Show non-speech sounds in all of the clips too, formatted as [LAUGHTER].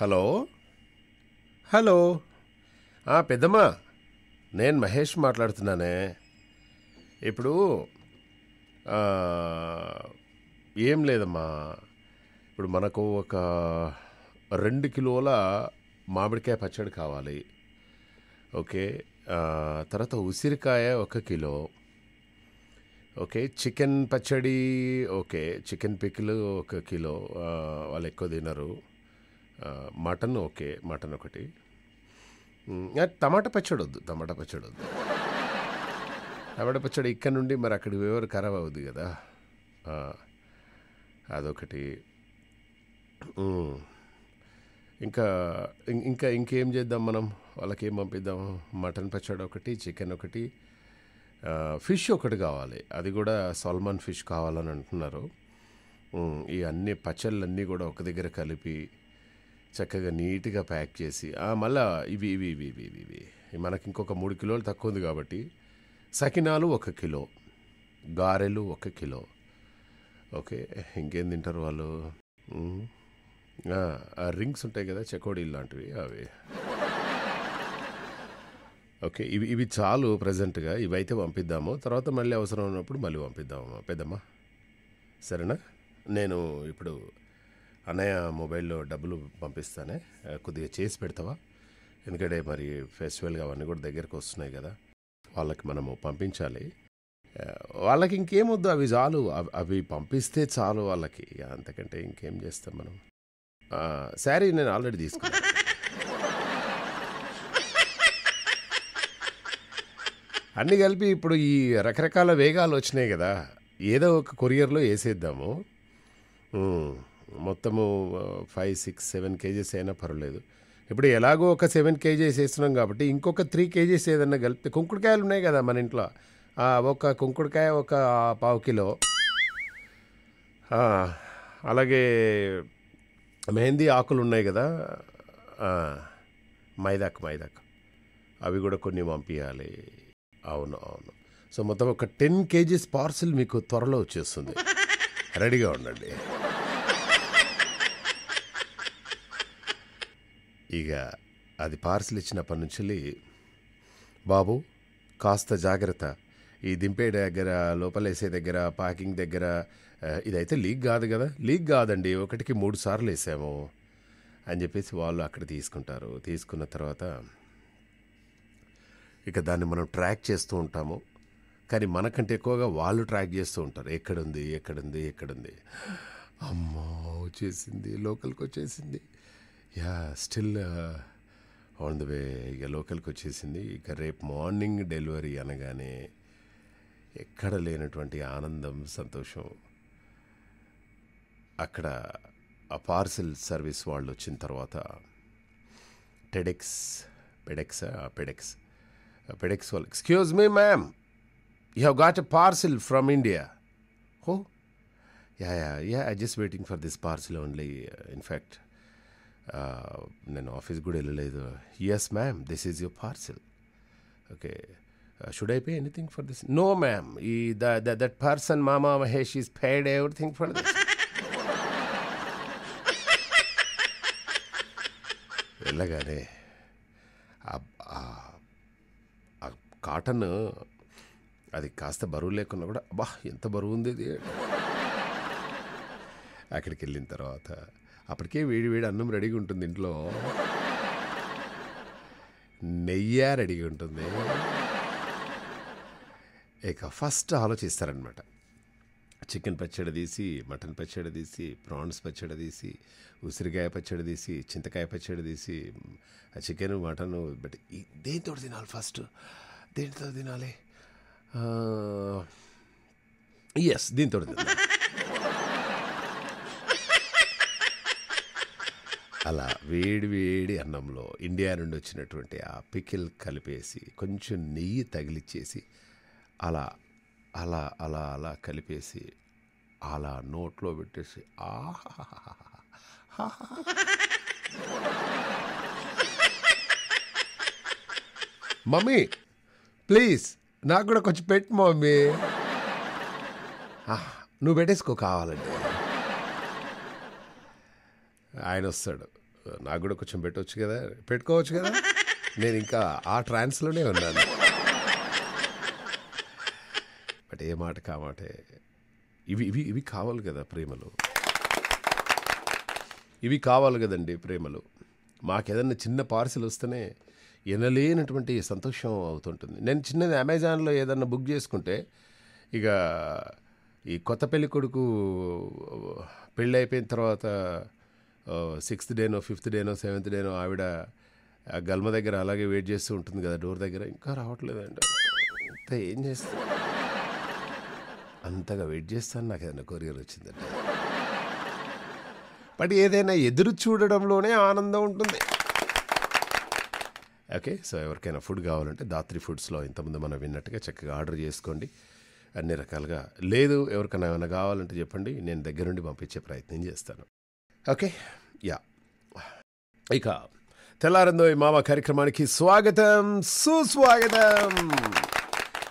hello hello పెద్దమ్మా నేను మహేష్ మాట్లాడుతున్నానే ఇప్పుడు ఏం లేదమ్మా ఇప్పుడు మనకు ఒక రెండు కిలోల మామిడికాయ పచ్చడి కావాలి ఓకే తర్వాత ఉసిరికాయ ఒక కిలో ఓకే చికెన్ పచ్చడి ఓకే చికెన్ పికిల్ ఒక కిలో వాళ్ళు ఎక్కువ తినరు మటన్ ఓకే మటన్ ఒకటి టమాటా పచ్చడి వద్దు టమాటా పచ్చడి వద్దు టమాటా పచ్చడి ఇక్కడ నుండి మరి అక్కడికి వేవరు ఖరాబ్ అవుద్ది కదా అదొకటి ఇంకా ఇంకా ఇంకేం చేద్దాం మనం వాళ్ళకి ఏం పంపిద్దాం మటన్ పచ్చడి ఒకటి చికెన్ ఒకటి ఫిష్ ఒకటి కావాలి అది కూడా సల్మాన్ ఫిష్ కావాలని అంటున్నారు ఈ అన్ని పచ్చళ్ళన్నీ కూడా ఒక దగ్గర కలిపి చక్కగా నీట్గా ప్యాక్ చేసి మళ్ళీ ఇవి ఇవి ఇవి ఇవి ఇవి ఇవి మనకి ఇంకొక మూడు కిలోలు తక్కువ ఉంది కాబట్టి సకినాలు ఒక కిలో గారెలు ఒక కిలో ఓకే ఇంకేం తింటారు వాళ్ళు రింగ్స్ ఉంటాయి కదా చెకోడీలు లాంటివి అవి ఓకే ఇవి ఇవి చాలు ప్రజెంట్గా ఇవైతే పంపిద్దాము తర్వాత మళ్ళీ అవసరం ఉన్నప్పుడు మళ్ళీ పంపిద్దాము పెద్దమ్మా సరేనా నేను ఇప్పుడు అన్నయ్య మొబైల్లో డబ్బులు పంపిస్తానే కొద్దిగా చేసి పెడతావా ఎందుకంటే మరి ఫెస్టివల్ అవన్నీ కూడా దగ్గరకు వస్తున్నాయి కదా వాళ్ళకి మనము పంపించాలి వాళ్ళకి ఇంకేమొద్దు అవి చాలు అవి పంపిస్తే చాలు వాళ్ళకి అంతకంటే ఇంకేం చేస్తాం మనం శారీ నేను ఆల్రెడీ తీసుకున్నాను అన్నీ కలిపి ఇప్పుడు ఈ రకరకాల వేగాలు వచ్చినాయి కదా ఏదో ఒక కొరియర్లో వేసేద్దాము మొత్తము ఫైవ్ సిక్స్ సెవెన్ కేజీస్ అయినా పర్వాలేదు ఇప్పుడు ఎలాగో ఒక సెవెన్ కేజీస్ వేస్తున్నాం కాబట్టి ఇంకొక త్రీ కేజీస్ ఏదన్నా కలిపితే కుంకుడుకాయలు ఉన్నాయి కదా మన ఇంట్లో ఒక కుంకుడుకాయ ఒక పావు కిలో అలాగే మెహందీ ఆకులు ఉన్నాయి కదా మైదాక్ మైదాకు అవి కూడా కొన్ని పంపించాలి అవును అవును సో మొత్తం ఒక టెన్ కేజీస్ పార్సిల్ మీకు త్వరలో వచ్చేస్తుంది [LAUGHS] రెడీగా ఉండండి ఇక అది పార్సిల్ ఇచ్చినప్పటి నుంచి బాబు కాస్త జాగ్రత్త ఈ దింపే దగ్గర లోపలేసే దగ్గర ప్యాకింగ్ దగ్గర ఇదైతే లీక్ కాదు కదా లీక్ కాదండి ఒకటికి మూడు సార్లు వేసాము అని చెప్పేసి వాళ్ళు అక్కడ తీసుకుంటారు తీసుకున్న తర్వాత ఇక దాన్ని మనం ట్రాక్ చేస్తూ ఉంటాము కానీ మనకంటే ఎక్కువగా వాళ్ళు ట్రాక్ చేస్తూ ఉంటారు ఎక్కడుంది ఎక్కడుంది ఎక్కడుంది అమ్మో వచ్చేసింది లోకల్కి వచ్చేసింది yeah still on the way ఇక లోకల్కి వచ్చేసింది ఇక రేపు మార్నింగ్ డెలివరీ అనగానే ఎక్కడ లేనటువంటి ఆనందం సంతోషం అక్కడ ఆ పార్సిల్ సర్వీస్ వాళ్ళు వచ్చిన తర్వాత టెడెక్స్ పెడెక్స్ పెడెక్స్ పెడెక్స్ వాళ్ళు excuse me ma'am you have got a parcel from India హో yeah yeah yeah I just waiting for this parcel only in fact నేను ఆఫీస్ కూడా వెళ్ళలేదు yes ma'am this is your parcel okay should I pay anything for this no ma'am ఈ that person Mama Mahesh is paid everything for this వెళ్ళగానే ఆ cotton అది కాస్త బరువు లేకున్నా కూడా అబ్బా ఎంత బరువు ఉంది అక్కడికి వెళ్ళిన తర్వాత అప్పటికే వేడి వేడి అన్నం రెడీగా ఉంటుంది ఇంట్లో నెయ్య రెడీగా ఉంటుంది ఇక ఫస్ట్ ఆలోచిస్తారనమాట చికెన్ పచ్చడి తీసి మటన్ పచ్చడి తీసి ప్రాన్స్ పచ్చడి తీసి ఉసిరికాయ పచ్చడి తీసి చింతకాయ పచ్చడి తీసి చికెన్ మటన్ బట్ దేంతో తినాలి ఫస్ట్ దేనితో తినాలి ఎస్ దీంతో తినాలి అలా వేడి వేడి అన్నంలో ఇండియా నుండి వచ్చినటువంటి ఆ పికిల్ కలిపేసి కొంచెం నెయ్యి తగిలిచ్చేసి అలా అలా అలా అలా కలిపేసి అలా నోట్లో పెట్టేసి మమ్మీ ప్లీజ్ నాకు కూడా కొంచెం పెట్టు మమ్మీ నువ్వు పెట్టేసుకో కావాలండి ఆయన వస్తాడు నాకు కూడా కొంచెం పెట్టవచ్చు కదా పెట్టుకోవచ్చు కదా నేను ఇంకా ఆ ట్రాన్స్లోనే ఉన్నాను బట్ ఏ మాట కామాటే ఇవి ఇవి ఇవి కావాలి కదా ప్రేమలు ఇవి కావాలి కదండి ప్రేమలు మాకేదన్నా చిన్న పార్సిల్ వస్తేనే ఎనలేనటువంటి సంతోషం అవుతుంటుంది నేను చిన్నది అమెజాన్లో ఏదన్నా బుక్ చేసుకుంటే ఇక ఈ కొత్త పెళ్ళి కొడుకు పెళ్ళి అయిపోయిన తర్వాత సిక్స్త్ డేనో ఫిఫ్త్ డేనో సెవెంత్ డేనో ఆవిడ గల్మ దగ్గర అలాగే వెయిట్ చేస్తూ ఉంటుంది కదా డోర్ దగ్గర ఇంకా రావట్లేదంట అంత ఏం చేస్తా అంతగా వెయిట్ చేస్తాను నాకు ఏదైనా కొరియర్ వచ్చిందంటే బట్ ఏదైనా ఎదురు చూడడంలోనే ఆనందం ఉంటుంది ఓకే సో ఎవరికైనా ఫుడ్ కావాలంటే దాత్రి ఫుడ్స్లో ఇంతమంది మనం విన్నట్టుగా చక్కగా ఆర్డర్ చేసుకోండి అన్ని రకాలుగా లేదు ఎవరికైనా ఏమైనా కావాలంటే చెప్పండి నేను దగ్గరుండి పంపించే ప్రయత్నం చేస్తాను ఓకే యా ఇక తెల్లారందో మామ కార్యక్రమానికి స్వాగతం సుస్వాగతం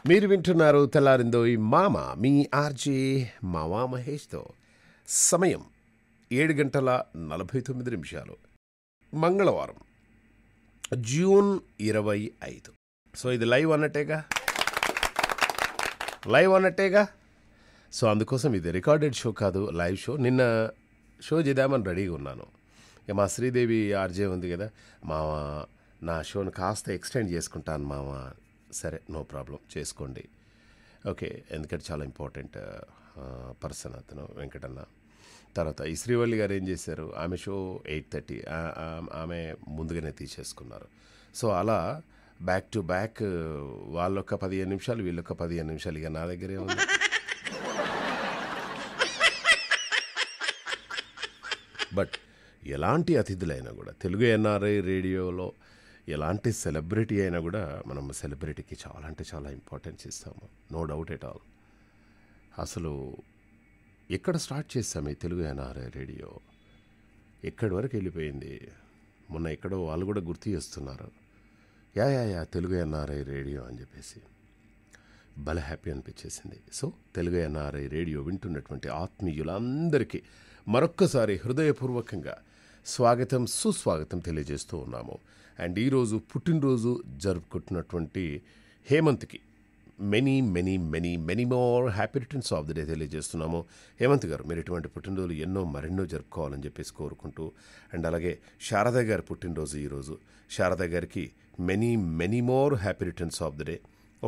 మీరు వింటున్నారు తెల్లారిందో ఈ మామ మీ ఆర్జే మామా మహేష్తో సమయం ఏడు గంటల నలభై తొమ్మిది నిమిషాలు మంగళవారం జూన్ ఇరవై ఐదు సో ఇది లైవ్ అన్నట్టేగా లైవ్ అన్నట్టేగా సో అందుకోసం ఇది రికార్డెడ్ షో కాదు లైవ్ షో నిన్న షో చేద్దామని రెడీగా ఉన్నాను ఇక మా శ్రీదేవి ఆర్జే ఉంది కదా మామ నా షోను కాస్త ఎక్స్టెండ్ చేసుకుంటాను మామ సరే నో ప్రాబ్లం చేసుకోండి ఓకే ఎందుకంటే చాలా ఇంపార్టెంట్ పర్సన్ అతను వెంకటన్న తర్వాత ఈ శ్రీవల్లి గారు ఏం చేశారు ఆమె షో ఎయిట్ థర్టీ ఆమె ముందుగానే తీసేసుకున్నారు సో అలా బ్యాక్ టు బ్యాక్ వాళ్ళొక్క పదిహేను నిమిషాలు వీళ్ళొక్క పదిహేను నిమిషాలు ఇక నా దగ్గరే ఉంది బట్ ఎలాంటి అతిథులైనా కూడా తెలుగు ఎన్ఆర్ఐ రేడియోలో ఎలాంటి సెలబ్రిటీ అయినా కూడా మనం సెలబ్రిటీకి చాలా అంటే చాలా ఇంపార్టెన్స్ ఇస్తాము నో డౌట్ ఎట్ ఆల్ అసలు ఎక్కడ స్టార్ట్ చేస్తాం ఈ తెలుగు ఎన్ఆర్ఐ రేడియో ఎక్కడి వరకు వెళ్ళిపోయింది మొన్న ఎక్కడో వాళ్ళు కూడా గుర్తు చేస్తున్నారు yeah yeah yeah Telugu NRI radio అని చెప్పేసి భలే హ్యాపీ అనిపించేసింది సో తెలుగు ఎన్ఆర్ఐ రేడియో వింటున్నటువంటి ఆత్మీయులందరికీ మరొక్కసారి హృదయపూర్వకంగా స్వాగతం సుస్వాగతం తెలియజేస్తూ ఉన్నాము అండ్ ఈరోజు పుట్టినరోజు జరుపుకుంటున్నటువంటి హేమంత్కి many many many many more happy returns of the day తెలియజేస్తున్నాము హేమంత్ గారు మీరు ఇటువంటి పుట్టినరోజులు ఎన్నో మరెన్నో జరుపుకోవాలని చెప్పేసి కోరుకుంటూ అండ్ అలాగే శారద గారి పుట్టినరోజు ఈరోజు శారద గారికి many many more happy returns of the day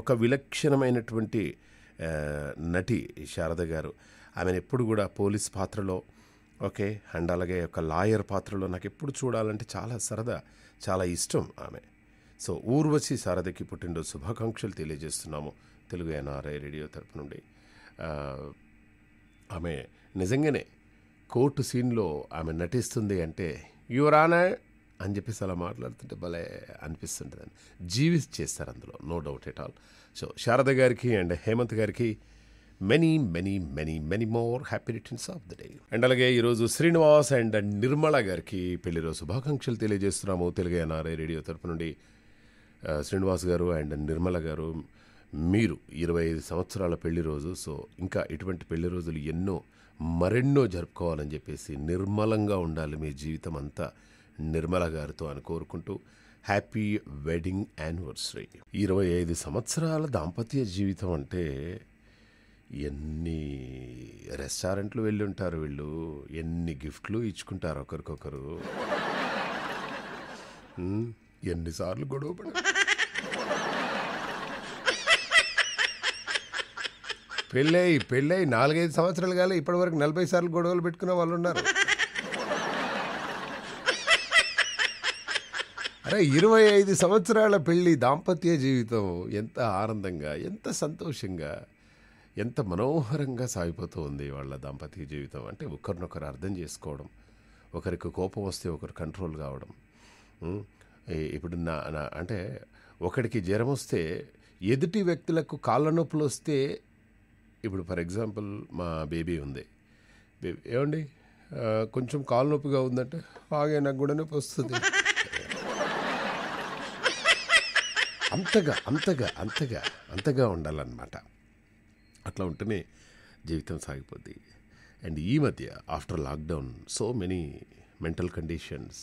ఒక విలక్షణమైనటువంటి నటి శారద గారు ఆమెను ఎప్పుడు కూడా పోలీస్ పాత్రలో ఓకే అండ్ అలాగే ఒక లాయర్ పాత్రలో నాకు ఎప్పుడు చూడాలంటే చాలా సరదా చాలా ఇష్టం ఆమె సో ఊర్వశి సారథికి పుట్టినరోజు శుభాకాంక్షలు తెలియజేస్తున్నాము తెలుగు ఎన్ఆర్ఐ రేడియో తరపు నుండి ఆమె నిజంగానే కోర్టు సీన్లో ఆమె నటిస్తుంది అంటే యువరానా అని చెప్పేసి అలా మాట్లాడుతుంటే భలే అనిపిస్తుంటుందని జీవిస్ చేస్తారు అందులో no doubt at all so Sharada గారికి అండ్ హేమంత్ గారికి many many many many more happy returns of the day and అలాగే ఈరోజు శ్రీనివాస్ అండ్ నిర్మల గారికి పెళ్లిరోజు శుభాకాంక్షలు తెలియజేస్తున్నాము తెలుగు ఎన్ఆర్ఐ రేడియో తరపు నుండి శ్రీనివాస్ గారు అండ్ నిర్మల గారు మీరు ఇరవై ఐదు సంవత్సరాల పెళ్లి రోజు సో ఇంకా ఇటువంటి పెళ్లి రోజులు ఎన్నో మరెన్నో జరుపుకోవాలని చెప్పేసి నిర్మలంగా ఉండాలి మీ జీవితం అంతా నిర్మల గారితో అని కోరుకుంటూ హ్యాపీ వెడ్డింగ్ యానివర్సరీ ఇరవై ఐదు సంవత్సరాల దాంపత్య జీవితం అంటే ఎన్ని రెస్టారెంట్లు వెళ్ళి ఉంటారు వీళ్ళు ఎన్ని గిఫ్ట్లు ఇచ్చుకుంటారు ఒకరికొకరు ఎన్నిసార్లు గొడవ పడ పెళ్ళై పెళ్ళై నాలుగైదు సంవత్సరాలు కాలే ఇప్పటి వరకు నలభై సార్లు గొడవలు పెట్టుకున్న వాళ్ళు ఉన్నారు అరే ఇరవై ఐదు సంవత్సరాల పెళ్ళి దాంపత్య జీవితం ఎంత ఆనందంగా ఎంత సంతోషంగా ఎంత మనోహరంగా సాగిపోతూ ఉంది వాళ్ళ దాంపత్య జీవితం అంటే ఒకరినొకరు అర్థం చేసుకోవడం ఒకరికి కోపం వస్తే ఒకరు కంట్రోల్ కావడం ఇప్పుడు నా నా అంటే ఒకరికి జ్వరం వస్తే ఎదుటి వ్యక్తులకు కాళ్ళ నొప్పులు వస్తే ఇప్పుడు ఫర్ ఎగ్జాంపుల్ మా బేబీ ఉంది బేబీ ఏమండి కొంచెం కాళ్ళ నొప్పిగా ఉందంటే బాగా నాకు కూడా నొప్పి వస్తుంది అంతగా అంతగా అంతగా అంతగా ఉండాలన్నమాట అట్లా ఉంటేనే జీవితం సాగిపోద్ది అండ్ ఈ మధ్య after lockdown so many mental conditions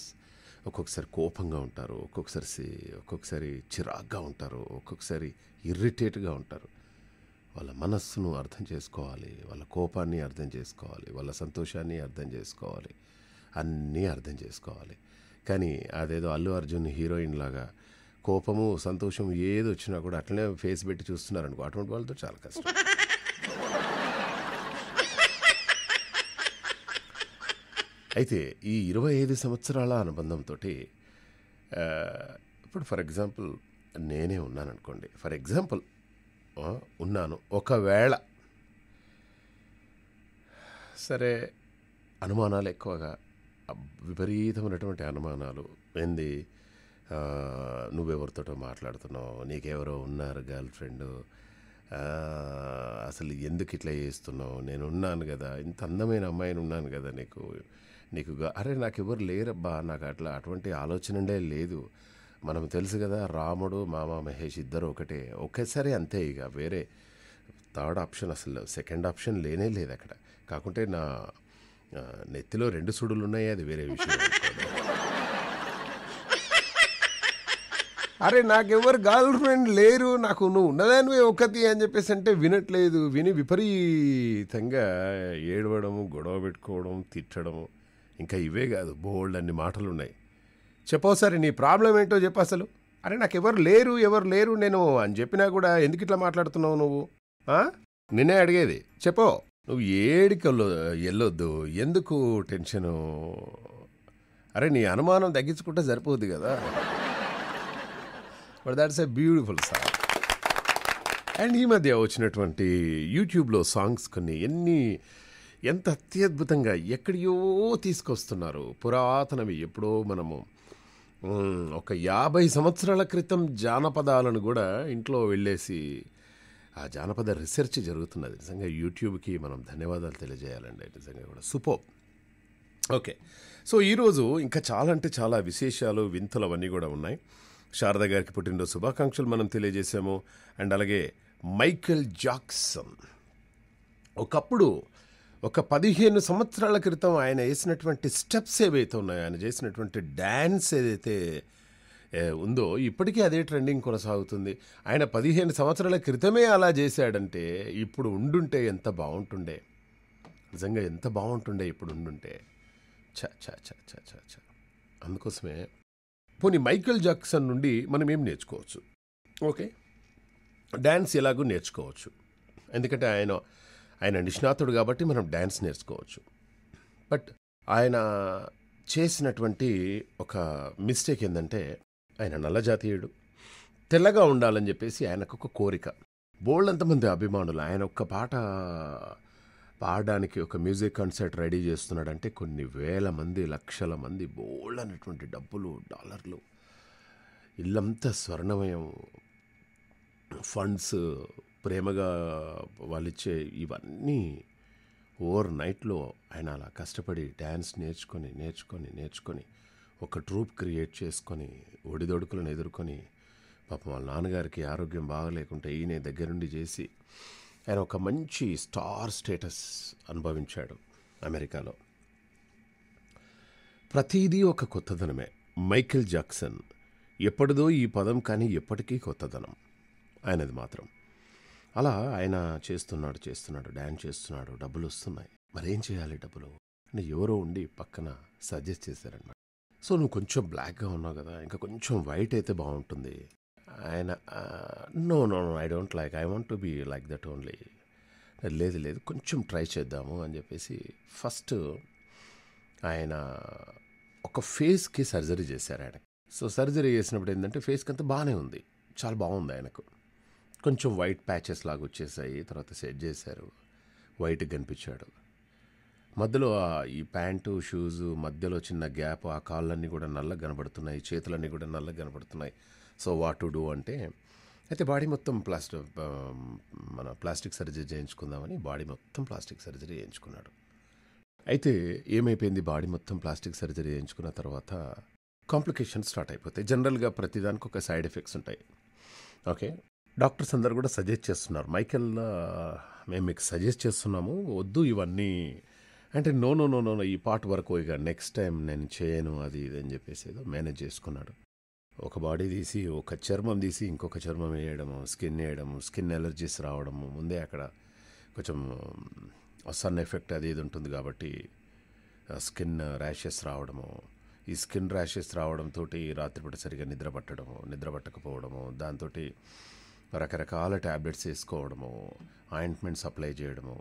ఒక్కొక్కసారి కోపంగా ఉంటారు ఒక్కొక్కసారి ఒక్కొక్కసారి చిరాగ్గా ఉంటారు ఒక్కొక్కసారి ఇర్రిటేట్గా ఉంటారు వాళ్ళ మనస్సును అర్థం చేసుకోవాలి వాళ్ళ కోపాన్ని అర్థం చేసుకోవాలి వాళ్ళ సంతోషాన్ని అర్థం చేసుకోవాలి అన్నీ అర్థం చేసుకోవాలి కానీ అదేదో అల్లు అర్జున్ హీరోయిన్ లాగా కోపము సంతోషం ఏది వచ్చినా కూడా అట్లనే ఫేస్ పెట్టి చూస్తున్నారనుకో అటువంటి వాళ్ళతో చాలా కష్టం అయితే ఈ ఇరవై ఐదు సంవత్సరాల అనుబంధంతో ఇప్పుడు ఫర్ ఎగ్జాంపుల్ నేనే ఉన్నాను అనుకోండి ఫర్ ఎగ్జాంపుల్ ఉన్నాను ఒకవేళ సరే అనుమానాలు ఎక్కువగా విపరీతమైనటువంటి అనుమానాలు ఏంది నువ్వెవరితోటో మాట్లాడుతున్నావు నీకెవరో ఉన్నారు గర్ల్ ఫ్రెండు అసలు ఎందుకు ఇట్లా చేస్తున్నావు నేను ఉన్నాను కదా ఇంత అందమైన అమ్మాయిని ఉన్నాను కదా నీకు నీకు అరే నాకు ఎవరు లేరబ్బా నాకు అట్లా అటువంటి ఆలోచన లేదు మనం తెలుసు కదా రాముడు మామ మహేష్ ఇద్దరు ఒకటే ఒకేసారి అంతే ఇక వేరే థర్డ్ ఆప్షన్ అసలు సెకండ్ ఆప్షన్ లేనే లేదు అక్కడ కాకుంటే నా నెత్తిలో రెండు సుడులు ఉన్నాయి అది వేరే విషయం అరే నాకెవరు గర్ల్ ఫ్రెండ్ లేరు నాకు నువ్వు ఉన్నదానివే ఒకతి అని చెప్పేసి అంటే వినట్లేదు విని విపరీతంగా ఏడవడము గొడవ పెట్టుకోవడం తిట్టడము ఇంకా ఇవే కాదు బోల్డ్ అన్ని మాటలు ఉన్నాయి సరే నీ ప్రాబ్లం ఏంటో చెప్పు అసలు అరే నాకు ఎవరు లేరు ఎవరు లేరు నేను అని చెప్పినా కూడా ఎందుకు ఇట్లా మాట్లాడుతున్నావు నువ్వు నిన్నే అడిగేది చెప్పో నువ్వు ఏడికల్లో వెళ్ళొద్దు ఎందుకు టెన్షను అరే నీ అనుమానం తగ్గించుకుంటే సరిపోద్ది కదా but that's a beautiful song and ఈ మధ్య వచ్చినటువంటి యూట్యూబ్లో సాంగ్స్ కొన్ని ఎన్ని ఎంత అత్యద్భుతంగా ఎక్కడియో తీసుకొస్తున్నారు పురాతనవి ఎప్పుడో మనము ఒక యాభై సంవత్సరాల క్రితం జానపదాలను కూడా ఇంట్లో వెళ్ళేసి ఆ జానపద రీసెర్చ్ జరుగుతున్నది నిజంగా యూట్యూబ్కి మనం ధన్యవాదాలు తెలియజేయాలండి నిజంగా కూడా సూపర్ ఓకే సో ఈరోజు ఇంకా చాలా అంటే చాలా విశేషాలు వింతలు అవన్నీ కూడా ఉన్నాయి శారద గారికి పుట్టినరోజు శుభాకాంక్షలు మనం తెలియజేశాము అండ్ అలాగే మైకెల్ జాక్సన్ ఒకప్పుడు ఒక పదిహేను సంవత్సరాల క్రితం ఆయన వేసినటువంటి స్టెప్స్ ఏవైతే ఉన్నాయో ఆయన చేసినటువంటి డ్యాన్స్ ఏదైతే ఉందో ఇప్పటికీ అదే ట్రెండింగ్ కొనసాగుతుంది ఆయన పదిహేను సంవత్సరాల క్రితమే అలా చేశాడంటే ఇప్పుడు ఉండుంటే ఎంత బాగుంటుండే నిజంగా ఎంత బాగుంటుండే ఇప్పుడు ఉండుంటే చ చ చ చ చ అందుకోసమే పోనీ మైకేల్ జాక్సన్ నుండి మనం ఏం నేర్చుకోవచ్చు ఓకే డ్యాన్స్ ఎలాగో నేర్చుకోవచ్చు ఎందుకంటే ఆయన ఆయన నిష్ణాతుడు కాబట్టి మనం డ్యాన్స్ నేర్చుకోవచ్చు బట్ ఆయన చేసినటువంటి ఒక మిస్టేక్ ఏంటంటే ఆయన నల్లజాతీయుడు తెల్లగా ఉండాలని చెప్పేసి ఆయనకు ఒక కోరిక బోల్డ్ అంతమంది అభిమానులు ఆయన ఒక్క పాట పాడడానికి ఒక మ్యూజిక్ కాన్సర్ట్ రెడీ చేస్తున్నాడంటే కొన్ని వేల మంది లక్షల మంది బోల్డ్ అనేటువంటి డబ్బులు డాలర్లు ఇల్లంతా స్వర్ణమయం ఫండ్స్ ప్రేమగా వాళ్ళిచ్చే ఇవన్నీ ఓవర్ నైట్లో ఆయన అలా కష్టపడి డ్యాన్స్ నేర్చుకొని నేర్చుకొని నేర్చుకొని ఒక ట్రూప్ క్రియేట్ చేసుకొని ఒడిదొడుకులను ఎదుర్కొని పాపం వాళ్ళ నాన్నగారికి ఆరోగ్యం బాగలేకుంటే ఈయన దగ్గరుండి చేసి ఆయన ఒక మంచి స్టార్ స్టేటస్ అనుభవించాడు అమెరికాలో ప్రతిదీ ఒక కొత్తదనమే మైకిల్ జాక్సన్ ఎప్పటిదో ఈ పదం కానీ ఎప్పటికీ కొత్తదనం ఆయనది మాత్రం అలా ఆయన చేస్తున్నాడు చేస్తున్నాడు డ్యాన్స్ చేస్తున్నాడు డబ్బులు వస్తున్నాయి మరేం చేయాలి డబ్బులు అని ఎవరో ఉండి పక్కన సజెస్ట్ చేశారనమాట సో నువ్వు కొంచెం బ్లాక్గా ఉన్నావు కదా ఇంకా కొంచెం వైట్ అయితే బాగుంటుంది ఆయన no no no I don't like I want to be like that only లేదు లేదు కొంచెం ట్రై చేద్దాము అని చెప్పేసి ఫస్ట్ ఆయన ఒక ఫేస్కి సర్జరీ చేశారు ఆయన సో సర్జరీ చేసినప్పుడు ఏంటంటే ఫేస్కి అంతా బాగానే ఉంది చాలా బాగుంది ఆయనకు కొంచెం వైట్ ప్యాచెస్ లాగా వచ్చేసాయి తర్వాత సెట్ చేశారు వైట్ కనిపించాడు మధ్యలో ఈ ప్యాంటు షూజు మధ్యలో చిన్న గ్యాప్ ఆ కాళ్ళన్నీ కూడా నల్లగా కనబడుతున్నాయి చేతులన్నీ కూడా నల్లగా కనబడుతున్నాయి సో వాట్ టు డూ అంటే అయితే బాడీ మొత్తం ప్లాస్టిక్ మన ప్లాస్టిక్ సర్జరీ చేయించుకుందామని బాడీ మొత్తం ప్లాస్టిక్ సర్జరీ చేయించుకున్నాడు అయితే ఏమైపోయింది బాడీ మొత్తం ప్లాస్టిక్ సర్జరీ చేయించుకున్న తర్వాత కాంప్లికేషన్స్ స్టార్ట్ అయిపోతాయి జనరల్గా ప్రతిదానికి ఒక సైడ్ ఎఫెక్ట్స్ ఉంటాయి ఓకే డాక్టర్స్ అందరు కూడా సజెస్ట్ చేస్తున్నారు మైకెల్ మేము మీకు సజెస్ట్ చేస్తున్నాము వద్దు ఇవన్నీ అంటే నో నో నో నో ఈ పార్ట్ వరకు ఇక నెక్స్ట్ టైం నేను చేయను అది ఇది అని చెప్పేసి ఏదో మేనేజ్ చేసుకున్నాడు ఒక బాడీ తీసి ఒక చర్మం తీసి ఇంకొక చర్మం వేయడము స్కిన్ వేయడము స్కిన్ ఎలర్జీస్ రావడము ముందే అక్కడ కొంచెం సన్ ఎఫెక్ట్ అది ఇది ఉంటుంది కాబట్టి స్కిన్ ర్యాషెస్ రావడము ఈ స్కిన్ ర్యాషెస్ రావడంతో రాత్రిపూట సరిగా నిద్ర పట్టడము నిద్ర పట్టకపోవడము దాంతో రకరకాల ట్యాబ్లెట్స్ వేసుకోవడము ఆయింట్మెంట్స్ అప్లై చేయడము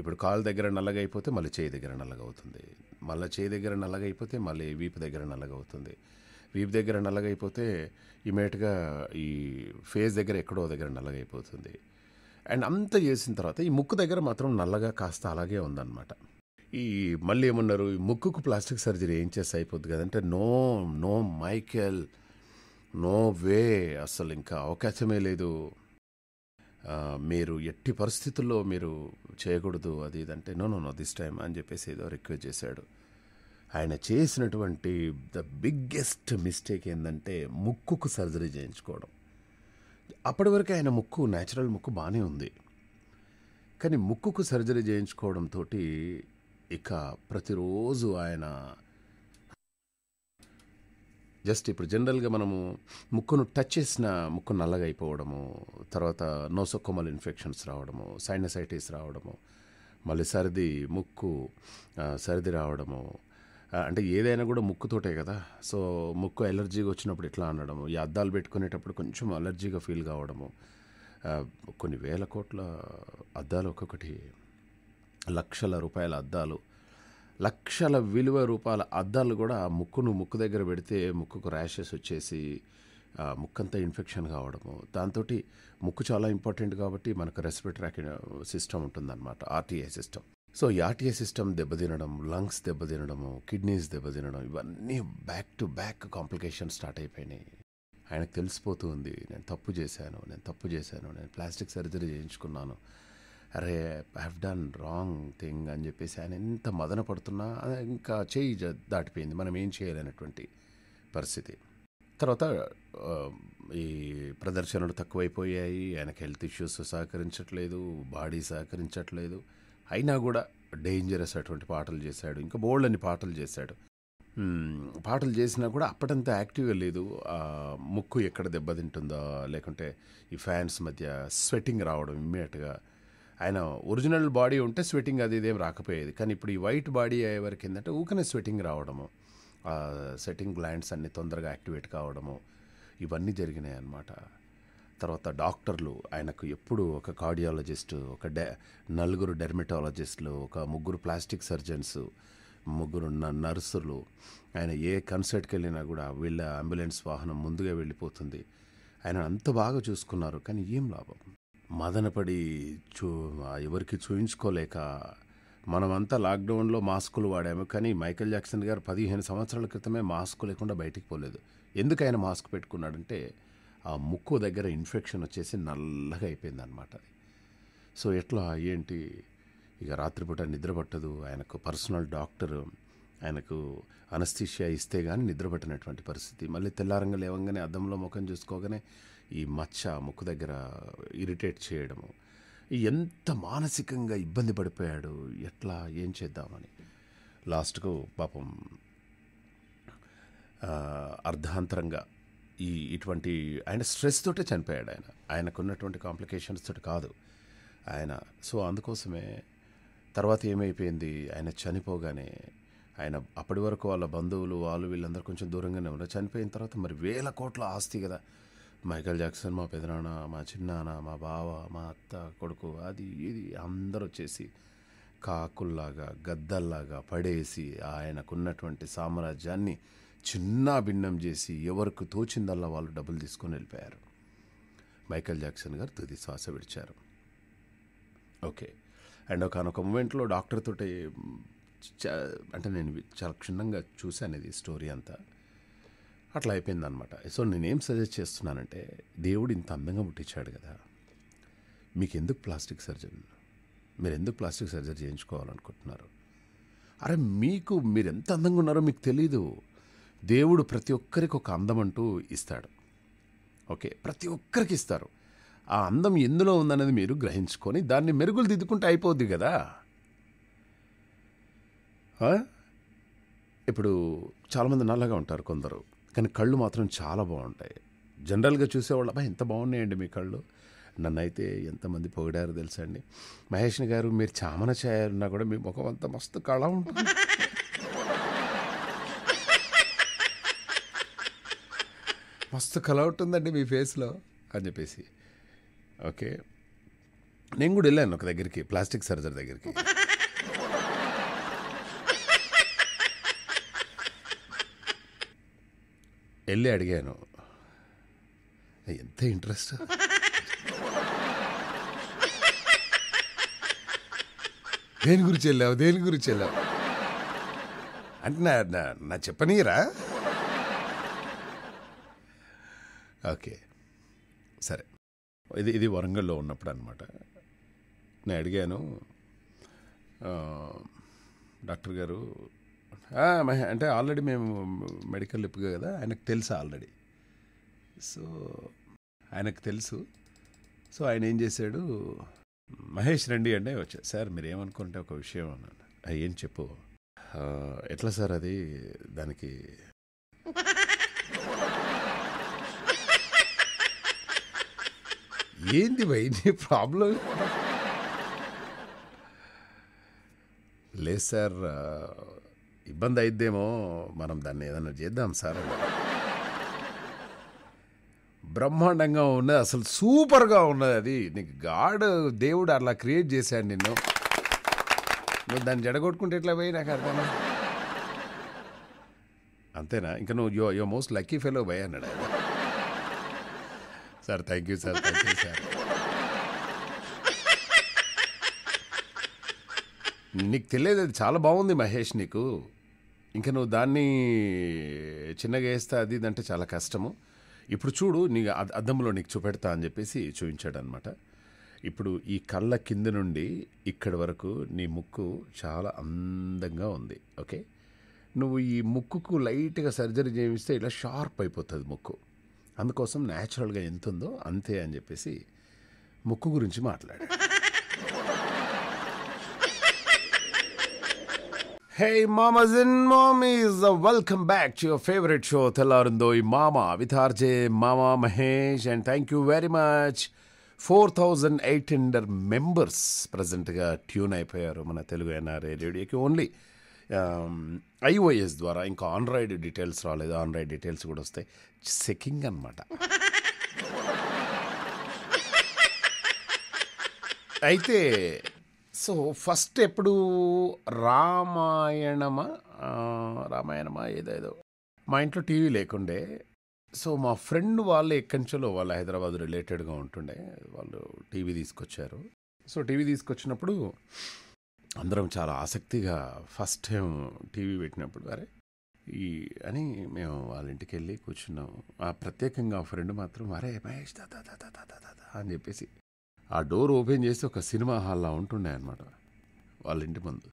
ఇప్పుడు కాలు దగ్గర నల్లగైపోతే మళ్ళీ చేయి దగ్గర నల్లగవుతుంది మళ్ళీ చేయి దగ్గర నల్లగైపోతే మళ్ళీ వీపు దగ్గర నల్లగవుతుంది వీపు దగ్గర నల్లగైపోతే ఇమీడియట్గా ఈ ఫేస్ దగ్గర ఎక్కడో దగ్గర నల్లగైపోతుంది అండ్ అంతా చేసిన తర్వాత ఈ ముక్కు దగ్గర మాత్రం నల్లగా కాస్త అలాగే ఉందన్నమాట ఈ మళ్ళీ ఏమన్నారు ఈ ముక్కుకు ప్లాస్టిక్ సర్జరీ ఏం చేస్తే అయిపోద్ది కదంటే no no Michael no way అసలు ఇంకా అవకాశమే లేదు మీరు ఎట్టి పరిస్థితుల్లో మీరు చేయకూడదు అది ఇదంటే no no no this time అని చెప్పేసి ఏదో రిక్వెస్ట్ చేశాడు ఆయన చేసినటువంటి ద బిగ్గెస్ట్ మిస్టేక్ ఏంటంటే ముక్కుకు సర్జరీ చేయించుకోవడం అప్పటి వరకు ఆయన ముక్కు న్యాచురల్ ముక్కు బాగానే ఉంది కానీ ముక్కుకు సర్జరీ చేయించుకోవడంతో ఇక ప్రతిరోజు ఆయన జస్ట్ ఇప్పుడు జనరల్గా మనము ముక్కును టచ్ చేసిన ముక్కు నల్లగైపోవడము తర్వాత నోసొక్కమల్ ఇన్ఫెక్షన్స్ రావడము సైనసైటిస్ రావడము మళ్ళీ సర్ది ముక్కు సర్ది రావడము అంటే ఏదైనా కూడా ముక్కుతోటే కదా సో ముక్కు ఎలర్జీగా వచ్చినప్పుడు ఎట్లా అనడము ఈ అద్దాలు పెట్టుకునేటప్పుడు కొంచెం అలర్జీగా ఫీల్ కావడము కొన్ని వేల కోట్ల అద్దాలు ఒక్కొక్కటి లక్షల రూపాయల అద్దాలు లక్షల విలువ రూపాయల అద్దాలు కూడా ముక్కును ముక్కు దగ్గర పెడితే ముక్కుకు ర్యాషెస్ వచ్చేసి ముక్కంతా ఇన్ఫెక్షన్ కావడము దాంతో ముక్కు చాలా ఇంపార్టెంట్ కాబట్టి మనకు రెస్పిరేటరీ సిస్టమ్ ఉంటుందన్నమాట RTI system so RTA system దెబ్బతినడం లంగ్స్ దెబ్బతినడము కిడ్నీస్ దెబ్బతినడం ఇవన్నీ back to back complication start అయిపోయినాయి ఆయనకు తెలిసిపోతూ ఉంది నేను తప్పు చేశాను నేను తప్పు చేశాను నేను ప్లాస్టిక్ సర్జరీ చేయించుకున్నాను అరే హ్యావ్ డన్ రాంగ్ థింగ్ అని చెప్పేసి ఆయన ఎంత మదన పడుతున్నా ఇంకా చేయి దాటిపోయింది మనం ఏం చేయలేనటువంటి పరిస్థితి తర్వాత ఈ ప్రదర్శనలు తక్కువైపోయాయి ఆయనకు హెల్త్ ఇష్యూస్ సహకరించట్లేదు బాడీ సహకరించట్లేదు అయినా కూడా డేంజరస్ అటువంటి పాటలు చేశాడు ఇంకా బోల్డ్ అని పాటలు చేశాడు పాటలు చేసినా కూడా అప్పటంతా యాక్టివ్గా లేదు ముక్కు ఎక్కడ దెబ్బతింటుందో లేకుంటే ఈ ఫ్యాన్స్ మధ్య స్వెట్టింగ్ రావడం ఇమ్మీడియట్గా ఆయన ఒరిజినల్ బాడీ ఉంటే స్వెట్టింగ్ అది ఇదేం రాకపోయేది కానీ ఇప్పుడు ఈ వైట్ బాడీ అయ్యే వరకు ఏంటంటే ఊకనే స్వెట్టింగ్ రావడము సెట్టింగ్ గ్లాండ్స్ అన్ని తొందరగా యాక్టివేట్ కావడము ఇవన్నీ జరిగినాయి అన్నమాట తర్వాత డాక్టర్లు ఆయనకు ఎప్పుడు ఒక కార్డియాలజిస్ట్ ఒక డె నలుగురు డెర్మటాలజిస్టులు ఒక ముగ్గురు ప్లాస్టిక్ సర్జన్స్ ముగ్గురు నర్సులు ఆయన ఏ కన్సర్ట్కి వెళ్ళినా కూడా వీళ్ళ అంబులెన్స్ వాహనం ముందుగా వెళ్ళిపోతుంది ఆయన అంత బాగా చూసుకున్నారు కానీ ఏం లాభం మదనపడి చూ ఎవరికి చూయించుకోలేక మనమంతా లాక్డౌన్లో మాస్కులు వాడాము కానీ మైకేల్ జాక్సన్ గారు పదిహేను సంవత్సరాల క్రితమే మాస్క్ లేకుండా బయటికి పోలేదు ఎందుకు ఆయన మాస్క్ పెట్టుకున్నాడంటే ఆ ముక్కు దగ్గర ఇన్ఫెక్షన్ వచ్చేసి నల్లగా అయిపోయింది అనమాట అది సో ఎట్లా ఏంటి ఇక రాత్రిపూట నిద్ర పట్టదు ఆయనకు పర్సనల్ డాక్టర్ ఆయనకు అనస్థీషియా ఇస్తే కానీ నిద్రపట్టినటువంటి పరిస్థితి మళ్ళీ తెల్లారంగా లేవంగానే అద్దంలో ముఖం చూసుకోగానే ఈ మచ్చ ముక్కు దగ్గర ఇరిటేట్ చేయడము ఎంత మానసికంగా ఇబ్బంది పడిపోయాడు ఎట్లా ఏం చేద్దామని లాస్ట్కు పాపం అర్ధాంతరంగా ఈ ఇటువంటి ఆయన స్ట్రెస్ తోటే చనిపోయాడు ఆయన ఆయనకున్నటువంటి కాంప్లికేషన్స్ తోటి కాదు ఆయన సో అందుకోసమే తర్వాత ఏమైపోయింది ఆయన చనిపోగానే ఆయన అప్పటి వరకు వాళ్ళ బంధువులు వాళ్ళు వీళ్ళందరూ కొంచెం దూరంగానే ఉన్నారు చనిపోయిన తర్వాత మరి వేల కోట్ల ఆస్తి కదా మైకల్ జాక్సన్ మా పెదనాన్న మా చిన్నాన్న మా బావ మా అత్త కొడుకు అది ఇది అందరూ వచ్చేసి కాకుల్లాగా గద్దల్లాగా పడేసి ఆయనకున్నటువంటి సామ్రాజ్యాన్ని చిన్న భిన్నం చేసి ఎవరికి తోచిందల్లా వాళ్ళు డబ్బులు తీసుకొని వెళ్ళిపోయారు మైకేల్ జాక్సన్ గారు తుది శ్వాస విడిచారు ఓకే అండ్ ఒకనొక మూమెంట్లో డాక్టర్ తోటి అంటే నేను చాలా క్షుణ్ణంగా చూశాను ఇది స్టోరీ అంతా అట్లా అయిపోయిందనమాట సో నేనేం సజెస్ట్ చేస్తున్నానంటే దేవుడు ఇంత అందంగా పుట్టించాడు కదా మీకు ఎందుకు ప్లాస్టిక్ సర్జరీ మీరు ఎందుకు ప్లాస్టిక్ సర్జరీ చేయించుకోవాలనుకుంటున్నారు అరే మీకు మీరు ఎంత అందంగా ఉన్నారో మీకు తెలీదు దేవుడు ప్రతి ఒక్కరికి ఒక అందం అంటూ ఇస్తాడు ఓకే ప్రతి ఒక్కరికి ఇస్తారు ఆ అందం ఎందులో ఉందన్నది మీరు గ్రహించుకొని దాన్ని మెరుగులు దిద్దుకుంటే అయిపోద్ది కదా ఇప్పుడు చాలామంది నల్లగా ఉంటారు కొందరు కానీ కళ్ళు మాత్రం చాలా బాగుంటాయి జనరల్గా చూసేవాళ్ళు అబ్బా ఎంత బాగున్నాయండి మీ కళ్ళు నన్నైతే ఎంతమంది పొగిడారు తెలుసండి మహేష్ని గారు మీరు చామన చేయాలన్నా కూడా మీ ముఖం అంత మస్తు కళ ఉంటుంది మస్తు కళ ఉంటుందండి మీ ఫేస్లో అని చెప్పేసి ఓకే నేను కూడా వెళ్ళాను ఒక దగ్గరికి ప్లాస్టిక్ సర్జరీ దగ్గరికి వెళ్ళి అడిగాను ఎంత ఇంట్రెస్ట్ దేని గురించి వెళ్ళావు దేని గురించి వెళ్ళావు అంటే నా నా చెప్పనీరా ఓకే సరే ఇది ఇది వరంగల్లో ఉన్నప్పుడు అనమాట నేను అడిగాను డాక్టర్ గారు అంటే ఆల్రెడీ మేము మెడికల్ లిప్గా కదా ఆయనకు తెలుసు ఆల్రెడీ సో ఆయనకు తెలుసు సో ఆయన ఏం చేశాడు మహేష్ రండి అంటే వచ్చా సార్ మీరు ఏమనుకుంటే ఒక విషయం అన్నాను ఏం చెప్పు ఎట్లా సార్ అది దానికి ఏంది భయ్ నీ ప్రాబ్లం లేదు సార్ ఇబ్బంది అయిద్దేమో మనం దాన్ని ఏదైనా చేద్దాం సార్ బ్రహ్మాండంగా ఉన్నది అసలు సూపర్గా ఉన్నది అది నీకు గాడ్ దేవుడు అలా క్రియేట్ చేశాడు నిన్ను నువ్వు దాన్ని జడగొట్టుకుంటే ఎట్లా పోయి నాకు అర్థం అంతేనా ఇంకా నువ్వు యో యో మోస్ట్ లక్కీ ఫెలో భయ అన్నాడు sir thank you sir thank you sir నీకు తెలియదు అది చాలా బాగుంది మహేష్ నీకు ఇంకా నువ్వు దాన్ని చిన్నగా వేస్తే అది ఇదంటే చాలా కష్టము ఇప్పుడు చూడు నీకు అద్దంలో నీకు చూపెడతా అని చెప్పేసి చూపించాడు అనమాట ఇప్పుడు ఈ కళ్ళ కింద నుండి ఇక్కడ వరకు నీ ముక్కు చాలా అందంగా ఉంది ఓకే నువ్వు ఈ ముక్కుకు లైట్గా సర్జరీ చేయిస్తే ఇలా షార్ప్ అయిపోతుంది ముక్కు అందుకోసం న్యాచురల్గా ఎంత ఉందో అంతే అని చెప్పేసి ముక్కు గురించి మాట్లాడు హే మామజిన్ మామీస్ welcome back to your favourite show తెల్లారుందో ఈ మామ with RJ Mama Mahesh and thank you very much four thousand eight hundred members ప్రజెంట్గా ట్యూన్ అయిపోయారు మన తెలుగు ఎన్ఆర్ఏ రేడియోకి ఓన్లీ ఐఓఎస్ um, ద్వారా ఇంకా ఆండ్రాయిడ్ డీటెయిల్స్ రాలేదు ఆండ్రాయిడ్ డీటెయిల్స్ కూడా వస్తాయి సెకింగ్ అనమాట అయితే సో ఫస్ట్ ఎప్పుడు రామాయణమా రామాయణమా ఏదేదో మా ఇంట్లో టీవీ లేకుండే సో మా ఫ్రెండ్ వాళ్ళు ఎక్కడి వాళ్ళు హైదరాబాద్ రిలేటెడ్గా ఉంటుండే వాళ్ళు టీవీ తీసుకొచ్చారు సో టీవీ తీసుకొచ్చినప్పుడు అందరం చాలా ఆసక్తిగా ఫస్ట్ టైం టీవీ పెట్టినప్పుడు అరే ఈ అని మేము వాళ్ళ ఇంటికి వెళ్ళి కూర్చున్నాం ఆ ప్రత్యేకంగా ఫ్రెండ్ మాత్రం అరే మహేష్ దాదా దాదా దాదా దాదా అని చెప్పేసి ఆ డోర్ ఓపెన్ చేసి ఒక సినిమా హాల్లా ఉంటుండే అనమాట వాళ్ళ ఇంటి ముందు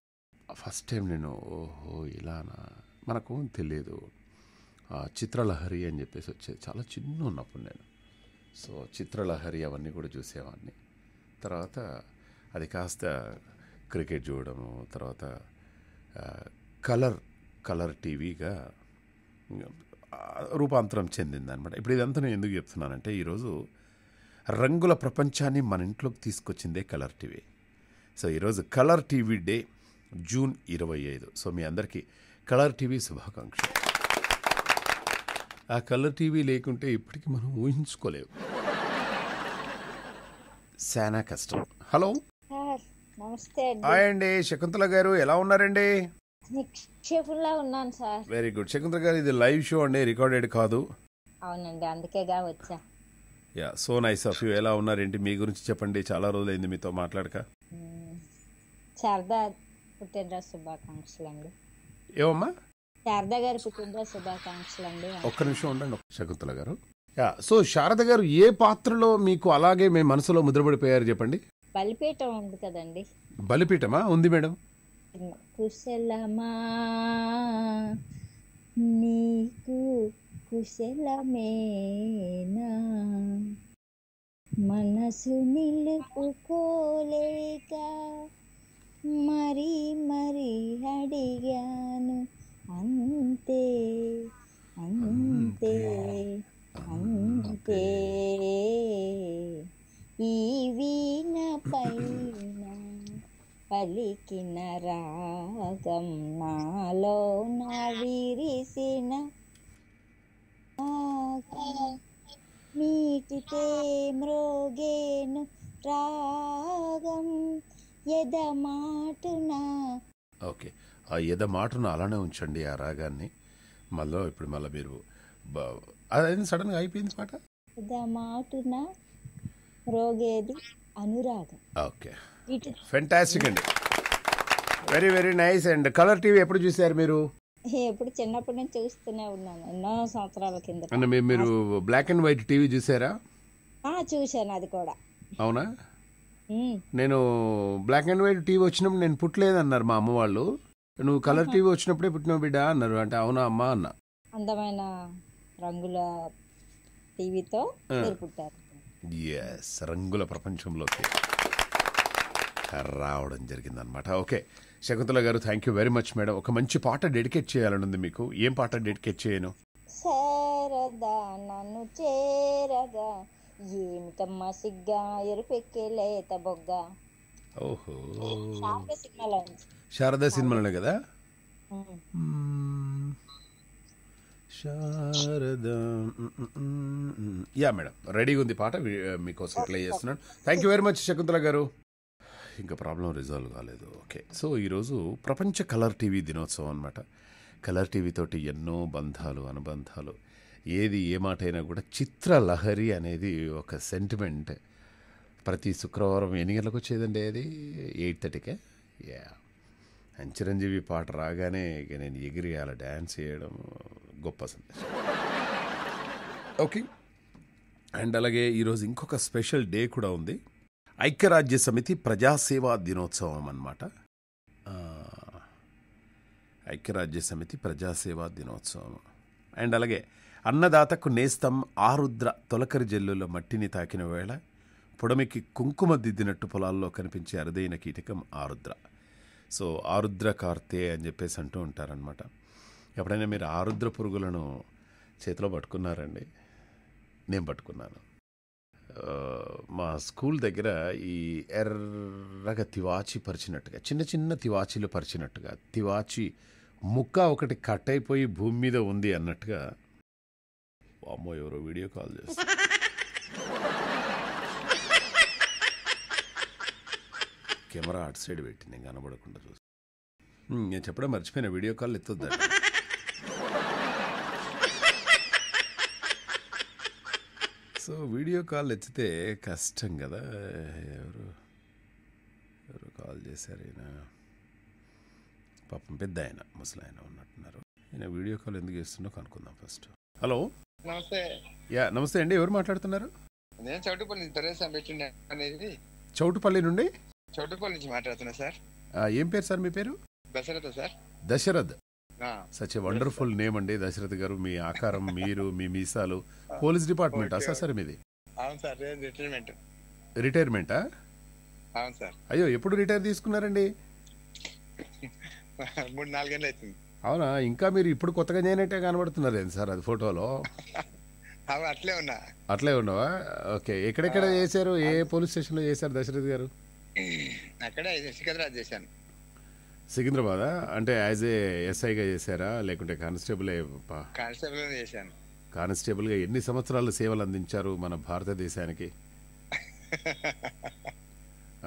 ఫస్ట్ టైం నేను ఓహో ఇలానా మనకు తెలియదు ఆ చిత్రలహరి అని చెప్పేసి వచ్చేది చాలా చిన్న ఉన్నప్పుడు నేను సో చిత్రలహరి అవన్నీ కూడా చూసేవాడిని తర్వాత అది కాస్త క్రికెట్ చూడడము తర్వాత కలర్ కలర్ టీవీగా రూపాంతరం అనమాట ఇప్పుడు ఇదంతా నేను ఎందుకు చెప్తున్నానంటే ఈరోజు రంగుల ప్రపంచాన్ని మన ఇంట్లోకి తీసుకొచ్చిందే కలర్ టీవీ సో ఈరోజు కలర్ టీవీ డే జూన్ ఇరవై ఐదు సో మీ అందరికీ కలర్ టీవీ శుభాకాంక్ష ఆ కలర్ టీవీ లేకుంటే ఇప్పటికీ మనం ఊహించుకోలేము శానా కష్టం హలో అండి శకుంతల గారు ఎలా ఉన్నారండి నిక్షేపంలా ఉన్నాను సార్ వెరీ గుడ్ శకుంతల గారు ఇది లైవ్ షో అండి రికార్డెడ్ కాదు అవునండి అందుకేగా వచ్చా yeah so nice of you ఎలా ఉన్నారేంటి మీ గురించి చెప్పండి చాలా రోజులైంది మీతో మాట్లాడక శారదా పుట్టినరోజు శుభాకాంక్షలు అండి ఏమమ్మా శారదా గారు పుట్టినరోజు శుభాకాంక్షలు అండి ఒక్క నిమిషం ఉండండి శకుంతల గారు యా సో శారద గారు ఏ పాత్రలో మీకు అలాగే మీ మనసులో ముద్రపడిపోయారు చెప్పండి బలిపీఠం ఉంది కదండి బలిపీఠమా ఉంది మేడం కుశలమా నీకు కుశలమేనా మనసు నిలుపుకోలేక మరి మరి అడిగాను అంతే అంతే అంతే ఈ వీణ పైన పలికిన రాగం నాలో నా విరిసిన నీటితే మ్రోగేను రాగం మాటున ఓకే ఆ మాటను అలానే ఉంచండి ఆ రాగాన్ని మళ్ళీ ఇప్పుడు మళ్ళీ మీరు అదే సడన్గా అయిపోయింది పాట మాటున రోగేది అనురాగం ఓకే ఫెంటాస్టిక్ అండి very very nice and colour TV ఎప్పుడు చూసారు మీరు ఎప్పుడు చిన్నప్పటి నుంచి చూస్తూనే ఉన్నాను ఎన్నో సంవత్సరాల కింద మీరు బ్లాక్ అండ్ వైట్ టీవీ చూసారా చూశాను అది కూడా అవునా నేను బ్లాక్ అండ్ వైట్ టీవీ వచ్చినప్పుడు నేను పుట్టలేదు అన్నారు మా అమ్మ వాళ్ళు నువ్వు కలర్ టీవీ వచ్చినప్పుడే పుట్టిన బిడ్డ అన్నారు అంటే అవునా అమ్మా అన్న అందమైన రంగుల టీవీతో పుట్టారు ఎస్ రంగుల ప్రపంచంలోకి రావడం జరిగిందనమాట okay Shakuntala garu thank you very much madam ఒక మంచి పాట డెడికేట్ చేయాలనుంది మీకు ఏం పాట డెడికేట్ చేయను శారదా నన్ను చేరగా ఏమిటమ్మా సిగ్గా ఎరుపెక్కే లేత బొగ్గ ఓహో శారదా సినిమాలోనే కదా యా మేడం రెడీగా ఉంది పాట మీకోసం ప్లే చేస్తున్నాను thank you very much Shakuntala garu ఇంకా ప్రాబ్లం రిజాల్వ్ కాలేదు ఓకే సో ఈరోజు ప్రపంచ కలర్ టీవీ దినోత్సవం అనమాట కలర్ టీవీతోటి ఎన్నో బంధాలు అనుబంధాలు ఏది ఏ మాట అయినా కూడా చిత్రలహరి అనేది ఒక సెంటిమెంట్ ప్రతి శుక్రవారం ఎన్ని గంటలకు వచ్చేదండి అది ఎయిట్ థర్టీకే యా చిరంజీవి పాట రాగానే ఇక నేను ఎగిరి అలా డ్యాన్స్ చేయడం గొప్ప సందేశం ఓకే అండ్ అలాగే ఈరోజు ఇంకొక స్పెషల్ డే కూడా ఉంది ఐక్యరాజ్య సమితి ప్రజాసేవా దినోత్సవం అన్నమాట ఐక్యరాజ్య సమితి ప్రజాసేవా దినోత్సవం అండ్ అలాగే అన్నదాతకు నేస్తం ఆరుద్ర తొలకరి జల్లుల మట్టిని తాకిన వేళ పొడమికి కుంకుమ దిద్దినట్టు పొలాల్లో కనిపించే అరుదైన కీటకం ఆరుద్ర సో ఆరుద్ర కార్తే అని చెప్పేసి అంటూ ఉంటారనమాట ఎప్పుడైనా మీరు ఆరుద్ర పురుగులను చేతిలో పట్టుకున్నారండి నేను పట్టుకున్నాను మా స్కూల్ దగ్గర ఈ ఎర్రగా తివాచి పరిచినట్టుగా చిన్న చిన్న తివాచీలు పరిచినట్టుగా తివాచి ముక్క ఒకటి కట్ అయిపోయి భూమి మీద ఉంది అన్నట్టుగా అమ్మో ఎవరో వీడియో కాల్ చేస్తారు కెమెరా అటు సైడ్ పెట్టి నేను కనబడకుండా చూసి నేను చెప్పడం మర్చిపోయిన వీడియో కాల్ ఎత్తొద్దా సో వీడియో కాల్ ఎత్తితే కష్టం కదా ఎవరు ఎవరు కాల్ చేశారు ఈయన పాపం పెద్ద ఆయన ముసలాయన ఉన్నట్టున్నారు ఈయన వీడియో కాల్ ఎందుకు చేస్తున్నా కనుక్కుందాం ఫస్ట్ హలో నమస్తే యా నమస్తే అండి ఎవరు మాట్లాడుతున్నారు నేను చౌటుపల్లి తెరేసా పెట్టిండే అనేది చౌటుపల్లి నుండి చౌటుపల్లి నుంచి మాట్లాడుతున్నా సార్ ఏం పేరు సార్ మీ పేరు Dasharatha sir Dasharath such wonderful name అండి దశరథ్ గారు మీ ఆకారం మీరు మీ మీసాలు పోలీస్ డిపార్ట్మెంట్ అసలు సార్ మీది రిటైర్మెంట్ రిటైర్మెంటా అవును సార్ అయ్యో ఎప్పుడు రిటైర్ తీసుకున్నారండి మూడు నాలుగేళ్ళు అవుతుంది అవునా ఇంకా మీరు ఇప్పుడు కొత్తగా చేయనట్టే కనబడుతున్నారు ఏంటి సార్ అది ఫోటోలో అట్లే ఉన్నా అట్లే ఉన్నావా ఓకే ఎక్కడెక్కడ చేశారు ఏ పోలీస్ స్టేషన్లో చేశారు దశరథ్ గారు అక్కడ సికింద్రాబాద్ చేశాను సికింద్రాబాద్ అంటే యాజ్ ఏ ఎస్ఐగా చేశారా లేకుంటే కానిస్టేబుల్ కానిస్టేబుల్ చేశాను కానిస్టేబుల్ గా ఎన్ని సంవత్సరాలు సేవలు అందించారు మన భారతదేశానికి [LAUGHS]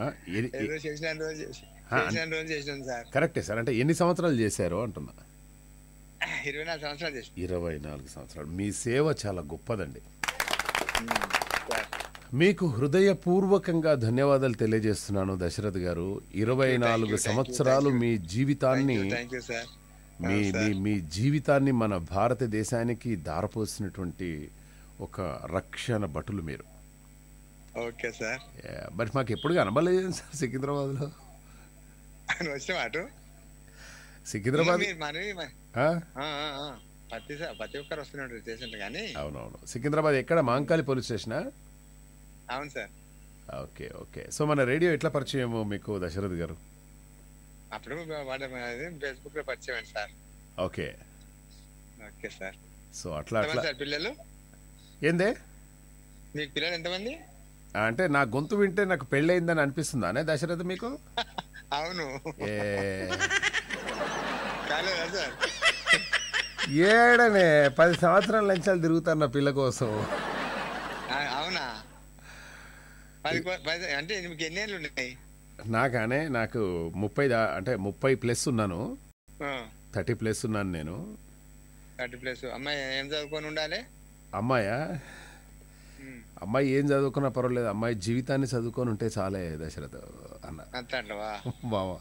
కరెక్టే సార్ అంటే ఎన్ని సంవత్సరాలు చేశారు అంటున్నా ఇరవై నాలుగు సంవత్సరాలు మీ సేవ చాలా గొప్పదండి మీకు హృదయపూర్వకంగా ధన్యవాదాలు తెలియజేస్తున్నాను దశరథ్ గారు ఇరవై నాలుగు సంవత్సరాలు మీ జీవితాన్ని మీ మీ మీ జీవితాన్ని మన భారతదేశానికి దారపోసినటువంటి ఒక రక్షణ భటులు మీరు ఓకే సార్ మరి మాకు ఎప్పుడు కనబడలేదు సార్ సికింద్రాబాద్లో సికింద్రాబాద్ ప్రతి ఒక్కరు వస్తున్నాడు కానీ అవునవును సికింద్రాబాద్ ఎక్కడ మాంకాలి పోలీస్ స్టేషనా అవును సార్ ఓకే ఓకే సో మన రేడియో ఎట్లా పరిచయం మీకు దశరథ్ గారు అప్పుడు ఫేస్బుక్ లో పరిచయం sir okay okay sir so అట్లా అట్లా పిల్లలు ఏందే మీకు పిల్లలు ఎంతమంది అంటే నా గొంతు వింటే నాకు పెళ్ళయిందని అనిపిస్తుందా అనే దశరథ్ మీకు [LAUGHS] అవును ఏడనే పది సంవత్సరాల లంచాలు తిరుగుతాను నా పిల్ల కోసం అంటే మీకు ఎన్ని ఏళ్ళు ఉన్నాయి నాకు ముప్పై దా అంటే ముప్పై ప్లస్ ఉన్నాను థర్టీ ప్లస్ ఉన్నాను నేను థర్టీ ప్లస్ అమ్మాయి ఏం చదువుకొని ఉండాలి అమ్మాయా అమ్మాయి ఏం చదువుకున్నా పర్వాలేదు అమ్మాయి జీవితాన్ని చదువుకొని ఉంటే చాలే దశరథ అన్న బావా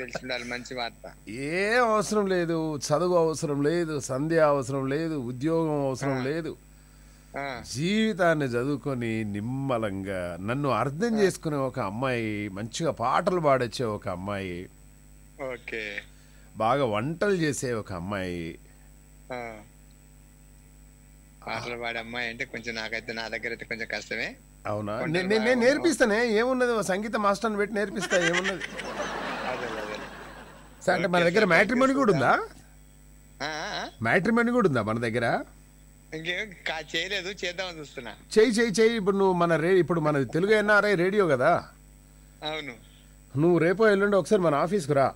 తెలిసి ఉండాలి మంచి ఏ అవసరం లేదు చదువు అవసరం లేదు సంధ్య అవసరం లేదు ఉద్యోగం అవసరం లేదు జీవితాన్ని చదువుకొని నిమ్మలంగా నన్ను అర్థం చేసుకునే ఒక అమ్మాయి మంచిగా పాటలు పాడొచ్చే ఒక అమ్మాయి ఓకే బాగా వంటలు చేసే ఒక అమ్మాయి పాటలు పాడే అమ్మాయి అంటే కొంచెం నాకైతే నా దగ్గర అయితే కొంచెం కష్టమే అవునా నేను నేర్పిస్తానే ఏమున్నది సంగీత మాస్టర్ని పెట్టి నేర్పిస్తా ఏమున్నది అంటే మన దగ్గర మ్యాట్రిమోని కూడా ఉందా మ్యాట్రిమోని కూడా ఉందా మన దగ్గర చేయలేదు చూస్తున్నా చేయి చేయి చేయి ఇప్పుడు నువ్వు మన ఇప్పుడు మన తెలుగు ఎన్ఆర్ఐ రేడియో కదా అవును నువ్వు రేపో ఎల్లుండి ఒకసారి మన ఆఫీస్కి రా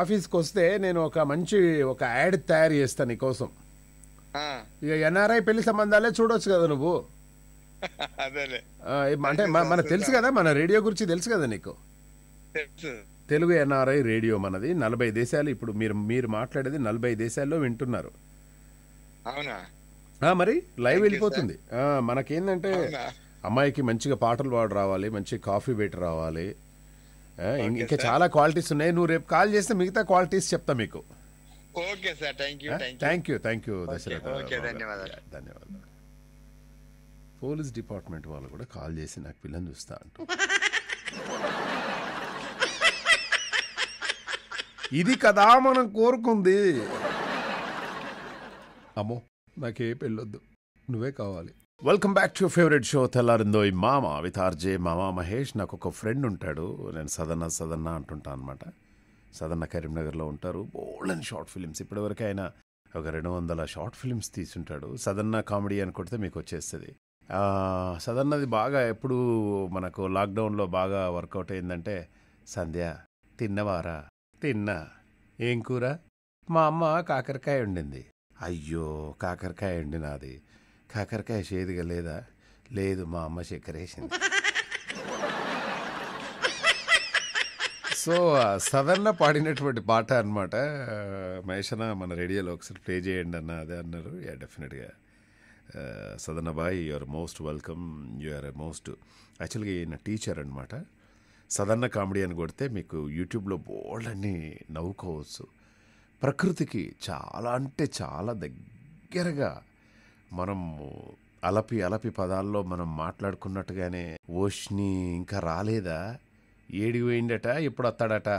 ఆఫీస్కి వస్తే నేను ఒక మంచి ఒక యాడ్ తయారు చేస్తాను నీకోసం ఇక ఎన్ఆర్ఐ పెళ్లి సంబంధాలే చూడొచ్చు కదా నువ్వు [LAUGHS] అంటే మన- మనకు తెలుసు కదా మన రేడియో గురించి తెలుసు కదా నీకు తెలుగు ఎన్ఆర్ఐ రేడియో మనది నలభై దేశాలు ఇప్పుడు మీరు మీరు మాట్లాడేది నలభై దేశాల్లో వింటున్నారు అవునా మరి లైవ్ వెళ్ళిపోతుంది మనకేంటంటే అమ్మాయికి మంచిగా పాటలు పాడు రావాలి మంచి కాఫీ బేట్ రావాలి ఇంకా చాలా క్వాలిటీస్ ఉన్నాయి నువ్వు రేపు కాల్ చేస్తే మిగతా క్వాలిటీస్ చెప్తా మీకు okay thank you thank you thank you ధన్యవాదాలు ధన్యవాదాలు పోలీస్ డిపార్ట్మెంట్ వాళ్ళు కూడా కాల్ చేసి నాకు పిల్లని చూస్తా అంట [LAUGHS] ఇది కదా మనం కోరుకుంది అమ్మో నాకే పెళ్ళొద్దు నువ్వే కావాలి welcome back to favourite show తెల్లారిందో ఈ మామ విత్ ఆర్జే మామ మహేష్ నాకు ఒక ఫ్రెండ్ ఉంటాడు నేను సదన్న సదన్న అంటుంటాను అనమాట సదన్న కరీంనగర్లో ఉంటారు బోల్డ్ అండ్ షార్ట్ ఫిలిమ్స్ ఇప్పటివరకు ఆయన ఒక రెండు వందల షార్ట్ ఫిలిమ్స్ తీసుంటాడు సదన్న కామెడీ అని కొడితే మీకు వచ్చేస్తుంది సదన్నది బాగా ఎప్పుడు మనకు లాక్డౌన్లో బాగా వర్కౌట్ అయిందంటే సంధ్య తిన్నవారా తిన్నా ఏం కూర మా అమ్మ కాకరకాయ ఉండింది అయ్యో కాకరకాయ అండి నాది కాకరకాయ చేదుగా లేదా లేదు మా అమ్మ చక్కెరేసింది సో సదన్న పాడినటువంటి పాట అనమాట మేషన మన రేడియోలో ఒకసారి ప్లే చేయండి అన్న అదే అన్నారు యా డెఫినెట్గా Sadanna boy you are most welcome are most యాక్చువల్గా ఈయన టీచర్ అనమాట సదన్న కామెడీ అని కొడితే మీకు యూట్యూబ్లో బోల్డ్ అని నవ్వుకోవచ్చు ప్రకృతికి చాలా అంటే చాలా దగ్గరగా మనం అలపి అలపి పదాల్లో మనం మాట్లాడుకున్నట్టుగానే ఓష్ని ఇంకా రాలేదా ఏడిపోయిందట ఎప్పుడు వస్తాడట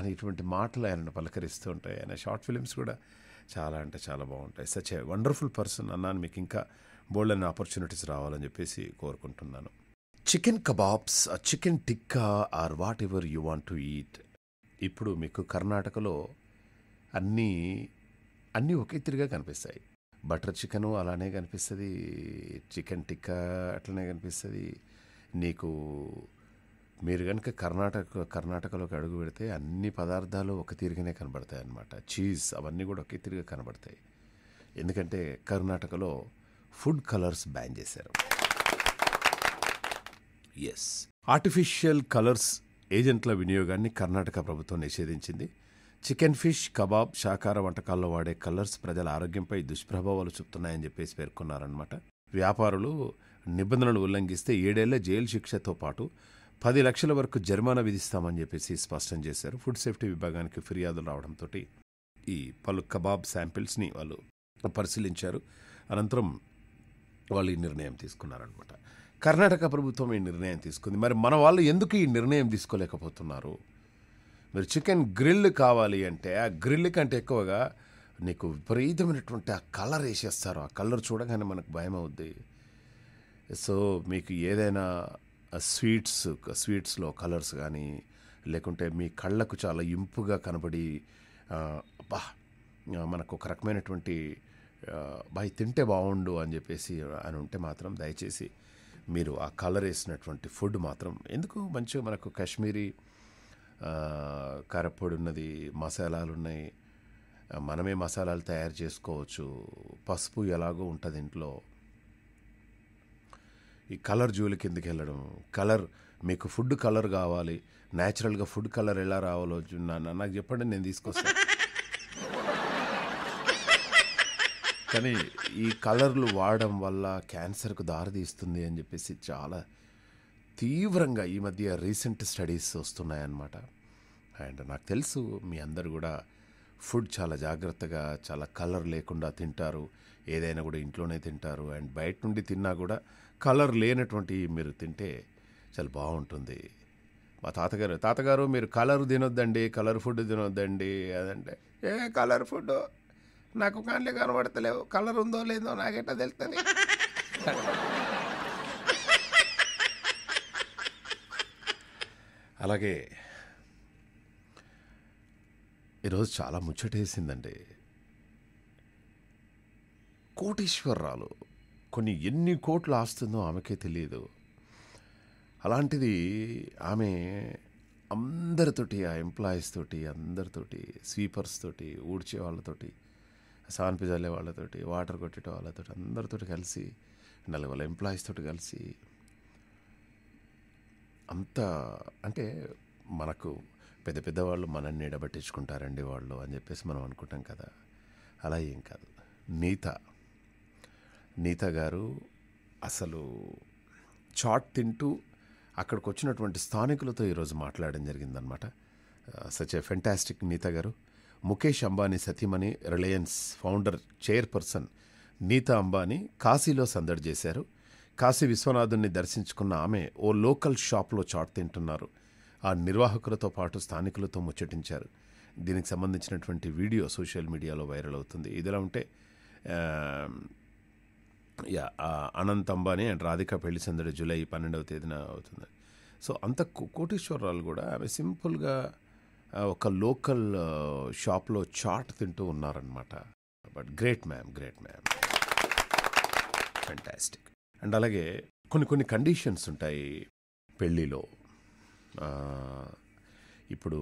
అనేటువంటి మాటలు ఆయనను పలకరిస్తూ ఉంటాయి ఆయన షార్ట్ ఫిలిమ్స్ కూడా చాలా అంటే చాలా బాగుంటాయి సచ్ ఏ వండర్ఫుల్ పర్సన్ అన్నాను మీకు ఇంకా బోల్డ్ అనే ఆపర్చునిటీస్ రావాలని చెప్పేసి కోరుకుంటున్నాను chicken kebabs chicken tikka or whatever you want to eat ఇప్పుడు మీకు కర్ణాటకలో అన్నీ అన్నీ ఒకే తిరిగా కనిపిస్తాయి బటర్ చికెను అలానే కనిపిస్తుంది చికెన్ టిక్కా అట్లనే కనిపిస్తుంది నీకు మీరు కనుక కర్ణాటక కర్ణాటకలోకి అడుగు పెడితే అన్ని పదార్థాలు ఒక తీరిగానే కనబడతాయి అన్నమాట చీజ్ అవన్నీ కూడా ఒకే తీరుగా కనబడతాయి ఎందుకంటే కర్ణాటకలో ఫుడ్ కలర్స్ బ్యాన్ చేశారు ఎస్ ఆర్టిఫిషియల్ కలర్స్ ఏజెంట్ల వినియోగాన్ని కర్ణాటక ప్రభుత్వం నిషేధించింది చికెన్ ఫిష్ కబాబ్ శాకాహార వంటకాల్లో వాడే కలర్స్ ప్రజల ఆరోగ్యంపై దుష్ప్రభావాలు చూపుతున్నాయని చెప్పేసి పేర్కొన్నారనమాట వ్యాపారులు నిబంధనలు ఉల్లంఘిస్తే ఏడేళ్ల జైలు శిక్షతో పాటు పది లక్షల వరకు జరిమానా విధిస్తామని చెప్పేసి స్పష్టం చేశారు ఫుడ్ సేఫ్టీ విభాగానికి ఫిర్యాదులు రావడంతో ఈ పలు కబాబ్ శాంపిల్స్ని వాళ్ళు పరిశీలించారు అనంతరం వాళ్ళు ఈ నిర్ణయం తీసుకున్నారనమాట కర్ణాటక ప్రభుత్వం ఈ నిర్ణయం తీసుకుంది మరి మన వాళ్ళు ఎందుకు ఈ నిర్ణయం తీసుకోలేకపోతున్నారు మీరు చికెన్ గ్రిల్ కావాలి అంటే ఆ గ్రిల్ కంటే ఎక్కువగా నీకు విపరీతమైనటువంటి ఆ కలర్ వేసేస్తారు ఆ కలర్ చూడగానే మనకు భయం అవుద్ది సో మీకు ఏదైనా స్వీట్స్ స్వీట్స్లో కలర్స్ కానీ లేకుంటే మీ కళ్ళకు చాలా ఇంపుగా కనబడి బా మనకు ఒక రకమైనటువంటి బాయ్ తింటే బాగుండు అని చెప్పేసి అని ఉంటే మాత్రం దయచేసి మీరు ఆ కలర్ వేసినటువంటి ఫుడ్ మాత్రం ఎందుకు మంచిగా మనకు కాశ్మీరీ కరపొడి ఉన్నది మసాలాలు ఉన్నాయి మనమే మసాలాలు తయారు చేసుకోవచ్చు పసుపు ఎలాగో ఉంటుంది ఇంట్లో ఈ కలర్ జూలు కిందకి వెళ్ళడం కలర్ మీకు ఫుడ్ కలర్ కావాలి న్యాచురల్గా ఫుడ్ కలర్ ఎలా రావాలో నాన్న నాకు చెప్పండి నేను తీసుకొస్తాను కానీ ఈ కలర్లు వాడడం వల్ల క్యాన్సర్కు దారితీస్తుంది అని చెప్పేసి చాలా తీవ్రంగా ఈ మధ్య రీసెంట్ స్టడీస్ వస్తున్నాయన్నమాట అండ్ నాకు తెలుసు మీ అందరు కూడా ఫుడ్ చాలా జాగ్రత్తగా చాలా కలర్ లేకుండా తింటారు ఏదైనా కూడా ఇంట్లోనే తింటారు అండ్ బయట నుండి తిన్నా కూడా కలర్ లేనటువంటి మీరు తింటే చాలా బాగుంటుంది మా తాతగారు తాతగారు మీరు కలర్ తినొద్దండి కలర్ ఫుడ్ తినొద్దండి అదంటే ఏ కలర్ ఫుడ్ నాకు కాన్లే కనబడతలేవు కలర్ ఉందో లేదో నాకెట్టా తెలుస్తుంది [LAUGHS] అలాగే ఈరోజు చాలా ముచ్చటేసిందండి కోటీశ్వరరాలు కొన్ని ఎన్ని కోట్లు ఆస్తుందో ఆమెకే తెలియదు అలాంటిది ఆమె అందరితోటి ఆ ఎంప్లాయీస్ తోటి అందరితోటి స్వీపర్స్ తోటి ఊడ్చే వాళ్ళతోటి సాన్ చల్లే వాళ్ళతోటి వాటర్ కొట్టే వాళ్ళతోటి అందరితోటి కలిసి నలుగు వాళ్ళ ఎంప్లాయీస్ తోటి కలిసి అంత అంటే మనకు పెద్ద పెద్దవాళ్ళు మనల్ని నిడబట్టించుకుంటారండి వాళ్ళు అని చెప్పేసి మనం అనుకుంటాం కదా అలా ఏం కాదు నీత నీత గారు అసలు చాట్ తింటూ అక్కడికి వచ్చినటువంటి స్థానికులతో ఈరోజు మాట్లాడడం జరిగిందనమాట సచ్ ఏ ఫెంటాస్టిక్ నీత గారు ముఖేష్ అంబానీ సతీమణి Reliance founder chairperson Nita Ambani కాశీలో సందడి చేశారు కాశీ విశ్వనాథుని దర్శించుకున్న ఆమె ఓ లోకల్ షాప్లో చాట్ తింటున్నారు ఆ నిర్వాహకులతో పాటు స్థానికులతో ముచ్చటించారు దీనికి సంబంధించినటువంటి వీడియో సోషల్ మీడియాలో వైరల్ అవుతుంది ఇదిలా ఉంటే యా అనంత్ అంబానీ అండ్ రాధిక పెళ్లి సందడి జూలై పన్నెండవ తేదీన అవుతుంది సో అంత కోటీశ్వరరాలు కూడా ఆమె సింపుల్గా ఒక లోకల్ షాప్లో చాట్ తింటూ ఉన్నారనమాట but great ma'am great ma'am fantastic and అలాగే కొన్ని కొన్ని కండిషన్స్ ఉంటాయి పెళ్ళిలో ఇప్పుడు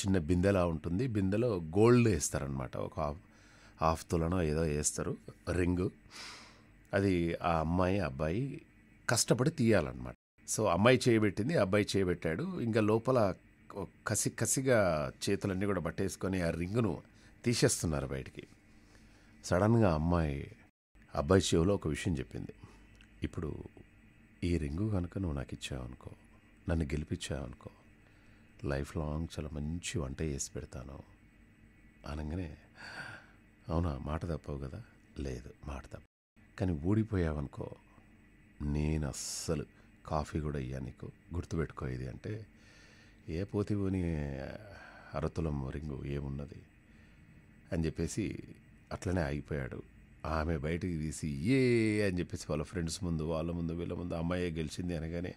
చిన్న బిందెలా ఉంటుంది బిందెలో గోల్డ్ వేస్తారనమాట ఒక హాఫ్ హాఫ్ తులనో ఏదో వేస్తారు రింగు అది ఆ అమ్మాయి అబ్బాయి కష్టపడి తీయాలన్నమాట సో అమ్మాయి చేయబెట్టింది అబ్బాయి చేయబెట్టాడు ఇంకా లోపల కసి కసిగా చేతులన్నీ కూడా పట్టేసుకొని ఆ రింగును తీసేస్తున్నారు బయటికి సడన్గా అమ్మాయి అబ్బాయి చెవిలో ఒక విషయం చెప్పింది ఇప్పుడు ఈ రింగు కనుక నువ్వు నాకు ఇచ్చావు అనుకో నన్ను గెలిపించావనుకో లైఫ్ లాంగ్ చాలా మంచి వంట చేసి పెడతాను అనగానే అవునా మాట తప్పవు కదా లేదు మాట తప్ప కానీ ఊడిపోయావనుకో నేను అస్సలు కాఫీ కూడా అయ్యా నీకు గుర్తుపెట్టుకోయేది అంటే ఏ పోతివోని అరతులం రింగు ఏమున్నది అని చెప్పేసి అట్లనే ఆగిపోయాడు ఆమె బయటికి తీసి ఏ అని చెప్పేసి వాళ్ళ ఫ్రెండ్స్ ముందు వాళ్ళ ముందు వీళ్ళ ముందు అమ్మాయే గెలిచింది అనగానే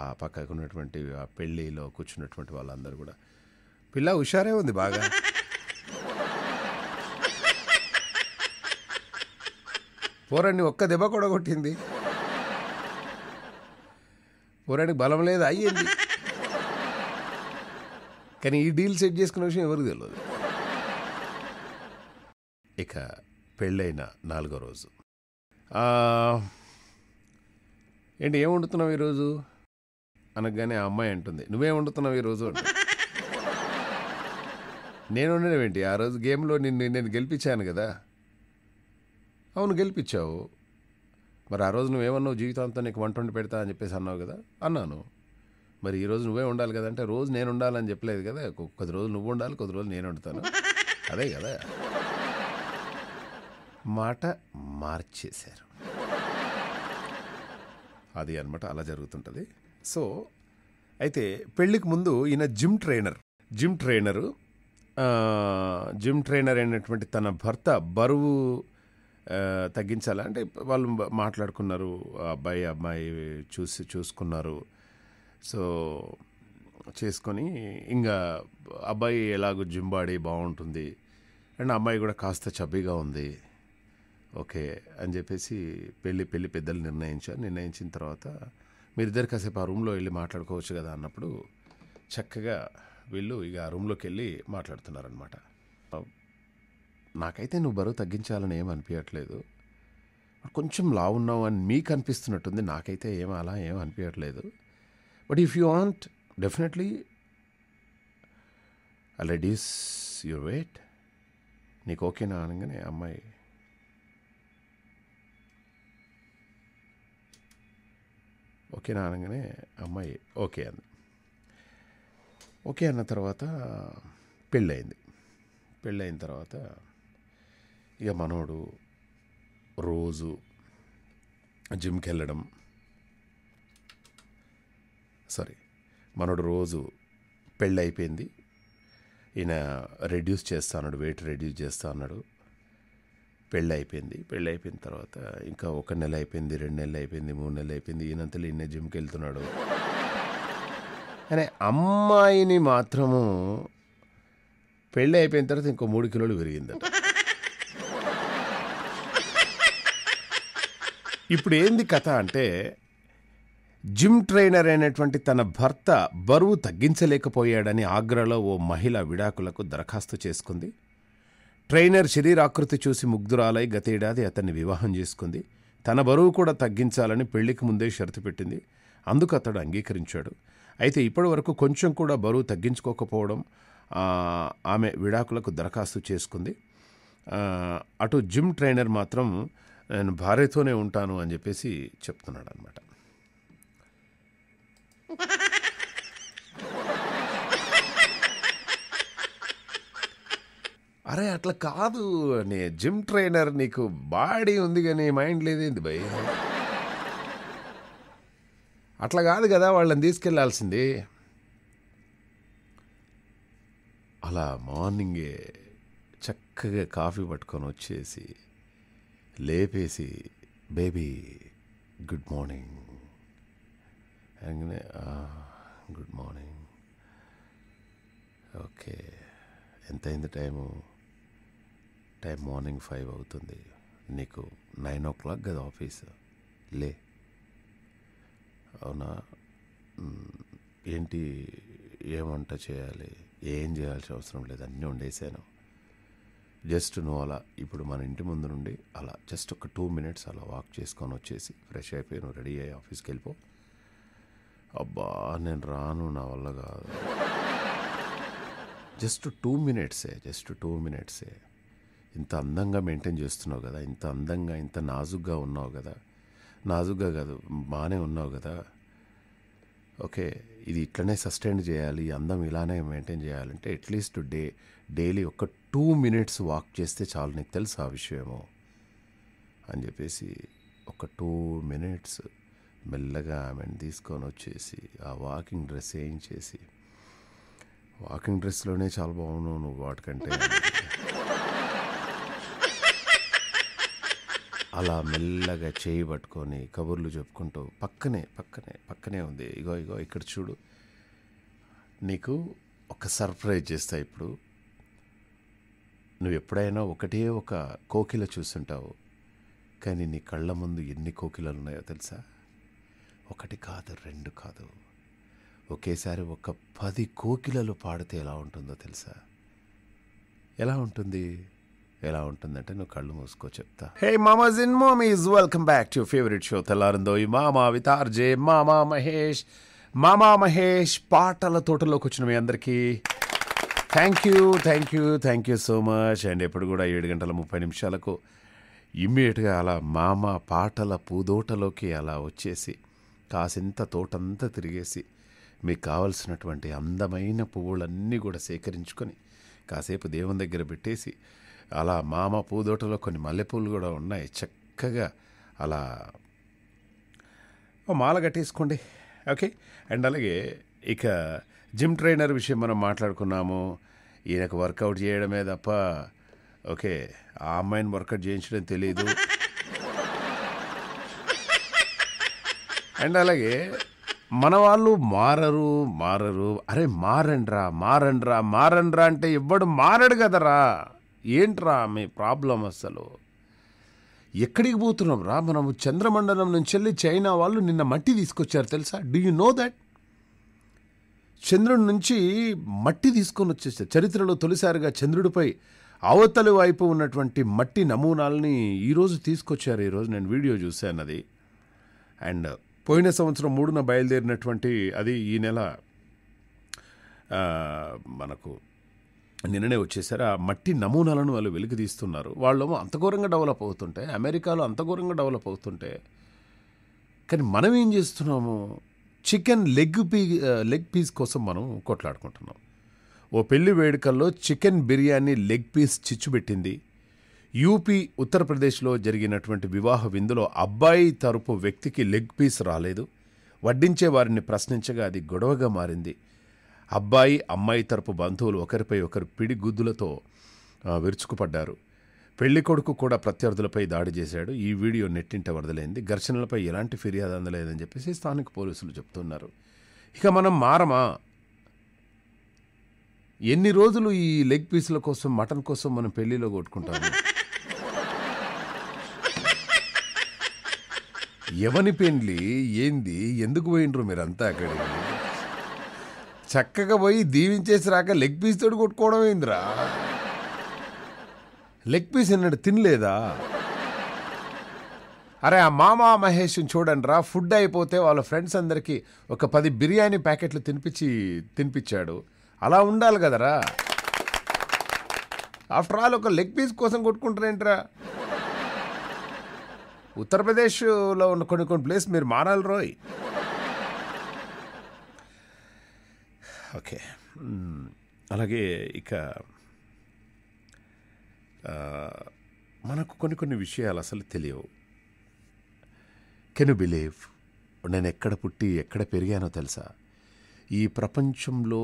ఆ పక్కకు ఉన్నటువంటి ఆ పెళ్ళిలో కూర్చున్నటువంటి వాళ్ళందరూ కూడా పిల్ల హుషారే ఉంది బాగా పోరాన్ని ఒక్క దెబ్బ కూడా కొట్టింది పోరానికి బలం లేదు అయ్యింది కానీ ఈ డీల్ సెట్ చేసుకున్న విషయం ఎవరికి తెలియదు ఇక పెళ్ళైన నాలుగో రోజు ఏంటి ఏం వండుతున్నావు ఈరోజు అనగానే ఆ అమ్మాయి అంటుంది నువ్వే వండుతున్నావు ఈరోజు నేను వండినవేంటి ఆ రోజు గేమ్లో నిన్ను నేను గెలిపించాను కదా అవును గెలిపించావు మరి ఆ రోజు నువ్వేమన్నావు జీవితాంతం నీకు వంట వండి పెడతా అని చెప్పేసి అన్నావు కదా అన్నాను మరి ఈరోజు నువ్వే ఉండాలి కదా అంటే రోజు నేను ఉండాలని చెప్పలేదు కదా కొద్ది రోజులు నువ్వు ఉండాలి కొద్ది రోజులు నేను వండుతాను అదే కదా మాట మార్చేశారు అది అనమాట అలా జరుగుతుంటుంది సో అయితే పెళ్ళికి ముందు ఈయన gym trainer gym trainer gym trainer అయినటువంటి తన భర్త బరువు తగ్గించాలా అంటే వాళ్ళు మాట్లాడుకున్నారు అబ్బాయి అమ్మాయి చూసి చూసుకున్నారు సో చేసుకొని ఇంకా అబ్బాయి ఎలాగో జిమ్ బాడీ బాగుంటుంది అండ్ అమ్మాయి కూడా కాస్త చబ్బీగా ఉంది ఓకే అని చెప్పేసి పెళ్ళి పెళ్ళి పెద్దలు నిర్ణయించారు నిర్ణయించిన తర్వాత మీరిద్దరు కాసేపు ఆ రూమ్లో వెళ్ళి మాట్లాడుకోవచ్చు కదా అన్నప్పుడు చక్కగా వీళ్ళు ఇక ఆ రూమ్లోకి వెళ్ళి మాట్లాడుతున్నారనమాట నాకైతే నువ్వు బరువు తగ్గించాలని ఏం అనిపించట్లేదు కొంచెం లావు ఉన్నావు అని మీకు అనిపిస్తున్నట్టుంది నాకైతే ఏం అలా ఏం అనిపించట్లేదు but if you want definitely reduce your weight నీకు ఓకేనా అనగానే అమ్మాయి ఓకే అనగానే అమ్మాయి ఓకే అంది ఓకే అన్న తర్వాత పెళ్ళయింది పెళ్ళయిన తర్వాత ఇక మనోడు రోజు జిమ్కి వెళ్ళడం సారీ మనోడు రోజు పెళ్ళి అయిపోయింది ఈయన రెడ్యూస్ చేస్తా అన్నాడు వెయిట్ రెడ్యూస్ చేస్తా అన్నాడు పెళ్ళి అయిపోయింది పెళ్ళి అయిపోయిన తర్వాత ఇంకా ఒక నెల అయిపోయింది రెండు నెలలు అయిపోయింది మూడు నెలలు అయిపోయింది ఈయనంతలు ఈయన జిమ్కి వెళ్తున్నాడు అనే అమ్మాయిని మాత్రము పెళ్ళి అయిపోయిన తర్వాత ఇంకో మూడు కిలోలు పెరిగిందంట ఇప్పుడు ఏంది కథ అంటే జిమ్ ట్రైనర్ అయినటువంటి తన భర్త బరువు తగ్గించలేకపోయాడని ఆగ్రాలో ఓ మహిళ విడాకులకు దరఖాస్తు చేసుకుంది ట్రైనర్ శరీరాకృతి చూసి ముగ్ధురాలై గతేడాది అతన్ని వివాహం చేసుకుంది తన బరువు కూడా తగ్గించాలని పెళ్లికి ముందే షరతు పెట్టింది అందుకు అతడు అంగీకరించాడు అయితే ఇప్పటి వరకు కొంచెం కూడా బరువు తగ్గించుకోకపోవడం ఆమె విడాకులకు దరఖాస్తు చేసుకుంది అటు జిమ్ ట్రైనర్ మాత్రం నేను భార్యతోనే ఉంటాను అని చెప్పేసి చెప్తున్నాడు అనమాట అరే అట్లా కాదు నీ జిమ్ ట్రైనర్ నీకు బాడీ ఉంది కానీ మైండ్ లేదేంది భయ అట్లా కాదు కదా వాళ్ళని తీసుకెళ్లాల్సింది అలా మార్నింగే చక్కగా కాఫీ పట్టుకొని వచ్చేసి లేపేసి బేబీ గుడ్ మార్నింగ్ అంగనే గుడ్ మార్నింగ్ ఓకే ఎంతైంది టైము టైం మార్నింగ్ ఫైవ్ అవుతుంది నీకు నైన్ ఓ క్లాక్ కదా ఆఫీస్ లే అవునా ఏంటి ఏమంట చేయాలి ఏం చేయాల్సిన అవసరం లేదు అన్నీ ఉండేసాను జస్ట్ నువ్వు అలా ఇప్పుడు మన ఇంటి ముందు నుండి అలా జస్ట్ ఒక టూ మినిట్స్ అలా వాక్ చేసుకొని వచ్చేసి ఫ్రెష్ అయిపోయి నువ్వు రెడీ అయ్యి ఆఫీస్కి వెళ్ళిపో అబ్బా నేను రాను నా వల్ల కాదు జస్ట్ టూ మినిట్సే జస్ట్ టూ మినిట్సే ఇంత అందంగా మెయింటైన్ చేస్తున్నావు కదా ఇంత అందంగా ఇంత నాజుగ్గా ఉన్నావు కదా నాజుగ్గా కాదు బాగానే ఉన్నావు కదా ఓకే ఇది ఇట్లనే సస్టైన్ చేయాలి అందం ఇలానే మెయింటైన్ చేయాలంటే అట్లీస్ట్ డే డైలీ ఒక టూ మినిట్స్ వాక్ చేస్తే చాలు నీకు తెలుసు ఆ విషయమో అని చెప్పేసి ఒక టూ మినిట్స్ మెల్లగా ఆమెను తీసుకొని వచ్చేసి ఆ వాకింగ్ డ్రెస్ వేయించేసి వాకింగ్ డ్రెస్లోనే చాలా బాగున్నావు నువ్వు వాటికంటే అలా మెల్లగా చేయి పట్టుకొని కబుర్లు చెప్పుకుంటూ పక్కనే పక్కనే పక్కనే ఉంది ఇగో ఇగో ఇక్కడ చూడు నీకు ఒక సర్ప్రైజ్ చేస్తా ఇప్పుడు నువ్వు ఎప్పుడైనా ఒకటే ఒక కోకిల చూస్తుంటావు కానీ నీ కళ్ళ ముందు ఎన్ని కోకిలలు ఉన్నాయో తెలుసా ఒకటి కాదు రెండు కాదు ఒకేసారి ఒక పది కోకిలలు పాడితే ఎలా ఉంటుందో తెలుసా ఎలా ఉంటుంది ఎలా ఉంటుందంటే నువ్వు కళ్ళు మూసుకో చెప్తా హే మామా ఇన్ మామీస్ welcome back to favourite show తెల్లారిందో ఈ మామా వితార్జే మామా మహేష్ మామా మహేష్ పాటల తోటలోకి వచ్చిన మీ అందరికీ thank you thank you thank you so much and ఎప్పుడు కూడా ఏడు గంటల ముప్పై నిమిషాలకు ఇమ్మీడియట్గా అలా మామ పాటల పూదోటలోకి అలా వచ్చేసి కాసింత తోటంతా తిరిగేసి మీకు కావలసినటువంటి అందమైన పువ్వులన్నీ కూడా సేకరించుకొని కాసేపు దేవుని దగ్గర పెట్టేసి అలా మామ పూదోటలో కొన్ని మల్లెపూలు కూడా ఉన్నాయి చక్కగా అలా మాల కట్టేసుకోండి ఓకే అండ్ అలాగే ఇక జిమ్ ట్రైనర్ విషయం మనం మాట్లాడుకున్నాము ఈయనకు వర్కౌట్ చేయడమే తప్ప ఓకే ఆ అమ్మాయిని వర్కౌట్ చేయించడం తెలియదు అండ్ అలాగే మన వాళ్ళు మారరు మారరు అరే మారండ్రా మారండ్రా మారండ్రా అంటే ఇవ్వడు మారడు కదరా ఏంట్రా మీ ప్రాబ్లం అసలు ఎక్కడికి పోతున్నాం రా మనము చంద్రమండలం నుంచి వెళ్ళి చైనా వాళ్ళు నిన్న మట్టి తీసుకొచ్చారు తెలుసా డూ యూ నో దట్ చంద్రుడి నుంచి మట్టి తీసుకొని వచ్చేసారు చరిత్రలో తొలిసారిగా చంద్రుడిపై అవతలి వైపు ఉన్నటువంటి మట్టి నమూనాల్ని ఈరోజు తీసుకొచ్చారు ఈరోజు నేను వీడియో చూశాను అది అండ్ పోయిన సంవత్సరం మూడున బయలుదేరినటువంటి అది ఈ నెల మనకు నిన్ననే వచ్చేసారు ఆ మట్టి నమూనాలను వాళ్ళు వెలికి తీస్తున్నారు వాళ్ళేమో అంత ఘోరంగా డెవలప్ అవుతుంటే అమెరికాలో అంత ఘోరంగా డెవలప్ అవుతుంటే కానీ మనం ఏం చేస్తున్నాము చికెన్ లెగ్ పీ లెగ్ పీస్ కోసం మనం కొట్లాడుకుంటున్నాం ఓ పెళ్లి వేడుకల్లో చికెన్ బిర్యానీ లెగ్ పీస్ చిచ్చుబెట్టింది యూపీ ఉత్తరప్రదేశ్లో జరిగినటువంటి వివాహ విందులో అబ్బాయి తరపు వ్యక్తికి లెగ్ పీస్ రాలేదు వడ్డించే వారిని ప్రశ్నించగా అది గొడవగా మారింది అబ్బాయి అమ్మాయి తరపు బంధువులు ఒకరిపై ఒకరు పిడిగుద్దులతో విరుచుకుపడ్డారు పెళ్లి కొడుకు కూడా ప్రత్యర్థులపై దాడి చేశాడు ఈ వీడియో నెట్టింట వరదలైంది ఘర్షణలపై ఎలాంటి ఫిర్యాదు అందలేదని చెప్పేసి స్థానిక పోలీసులు చెప్తున్నారు ఇక మనం మారమా ఎన్ని రోజులు ఈ లెగ్ పీసుల కోసం మటన్ కోసం మనం పెళ్లిలో కొట్టుకుంటాము ఎవని పెండ్లి ఏంది ఎందుకు పోయినరు మీరంతా అక్కడికి చక్కగా పోయి దీవించేసి రాక లెగ్ పీస్ తోడు కొట్టుకోవడం ఏందిరా లెగ్ పీస్ అన్నాడు తినలేదా అరే ఆ మామా మహేష్ని చూడండి రా ఫుడ్ అయిపోతే వాళ్ళ ఫ్రెండ్స్ అందరికీ ఒక పది బిర్యానీ ప్యాకెట్లు తినిపించి తినిపించాడు అలా ఉండాలి కదరా ఆఫ్టర్ ఆల్ ఒక లెగ్ పీస్ కోసం కొట్టుకుంటారేంట్రా ఉత్తరప్రదేశ్లో ఉన్న కొన్ని కొన్ని ప్లేస్ మీరు మారాలి రోయ్ ఓకే అలాగే ఇక మనకు కొన్ని కొన్ని విషయాలు అసలు తెలియవు కెన్ బిలీవ్ నేను ఎక్కడ పుట్టి ఎక్కడ పెరిగానో తెలుసా ఈ ప్రపంచంలో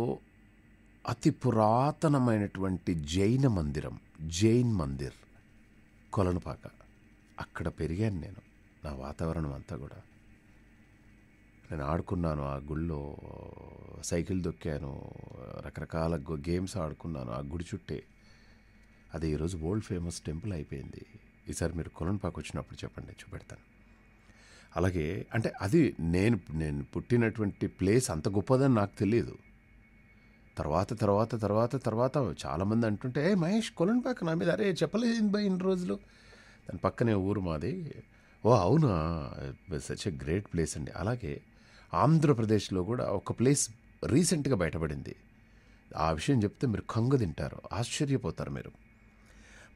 అతి పురాతనమైనటువంటి జైన మందిరం జైన్ మందిర్ కొలనుపాక అక్కడ పెరిగాను నేను నా వాతావరణం అంతా కూడా నేను ఆడుకున్నాను ఆ గుళ్ళో సైకిల్ దొక్కాను రకరకాల గేమ్స్ ఆడుకున్నాను ఆ గుడి చుట్టే అది ఈరోజు వరల్డ్ ఫేమస్ టెంపుల్ అయిపోయింది ఈసారి మీరు కొలంపాకు వచ్చినప్పుడు చెప్పండి చూపెడతాను అలాగే అంటే అది నేను నేను పుట్టినటువంటి ప్లేస్ అంత గొప్పదని నాకు తెలియదు తర్వాత తర్వాత తర్వాత తర్వాత చాలామంది అంటుంటే ఏ మహేష్ కొలంపాక నా మీద అరే చెప్పలేదు బై ఇన్ని రోజులు దాని పక్కనే ఊరు మాది ఓ అవునా సచ్ ఎ గ్రేట్ ప్లేస్ అండి అలాగే ఆంధ్రప్రదేశ్లో కూడా ఒక ప్లేస్ రీసెంట్గా బయటపడింది ఆ విషయం చెప్తే మీరు కంగు తింటారు ఆశ్చర్యపోతారు మీరు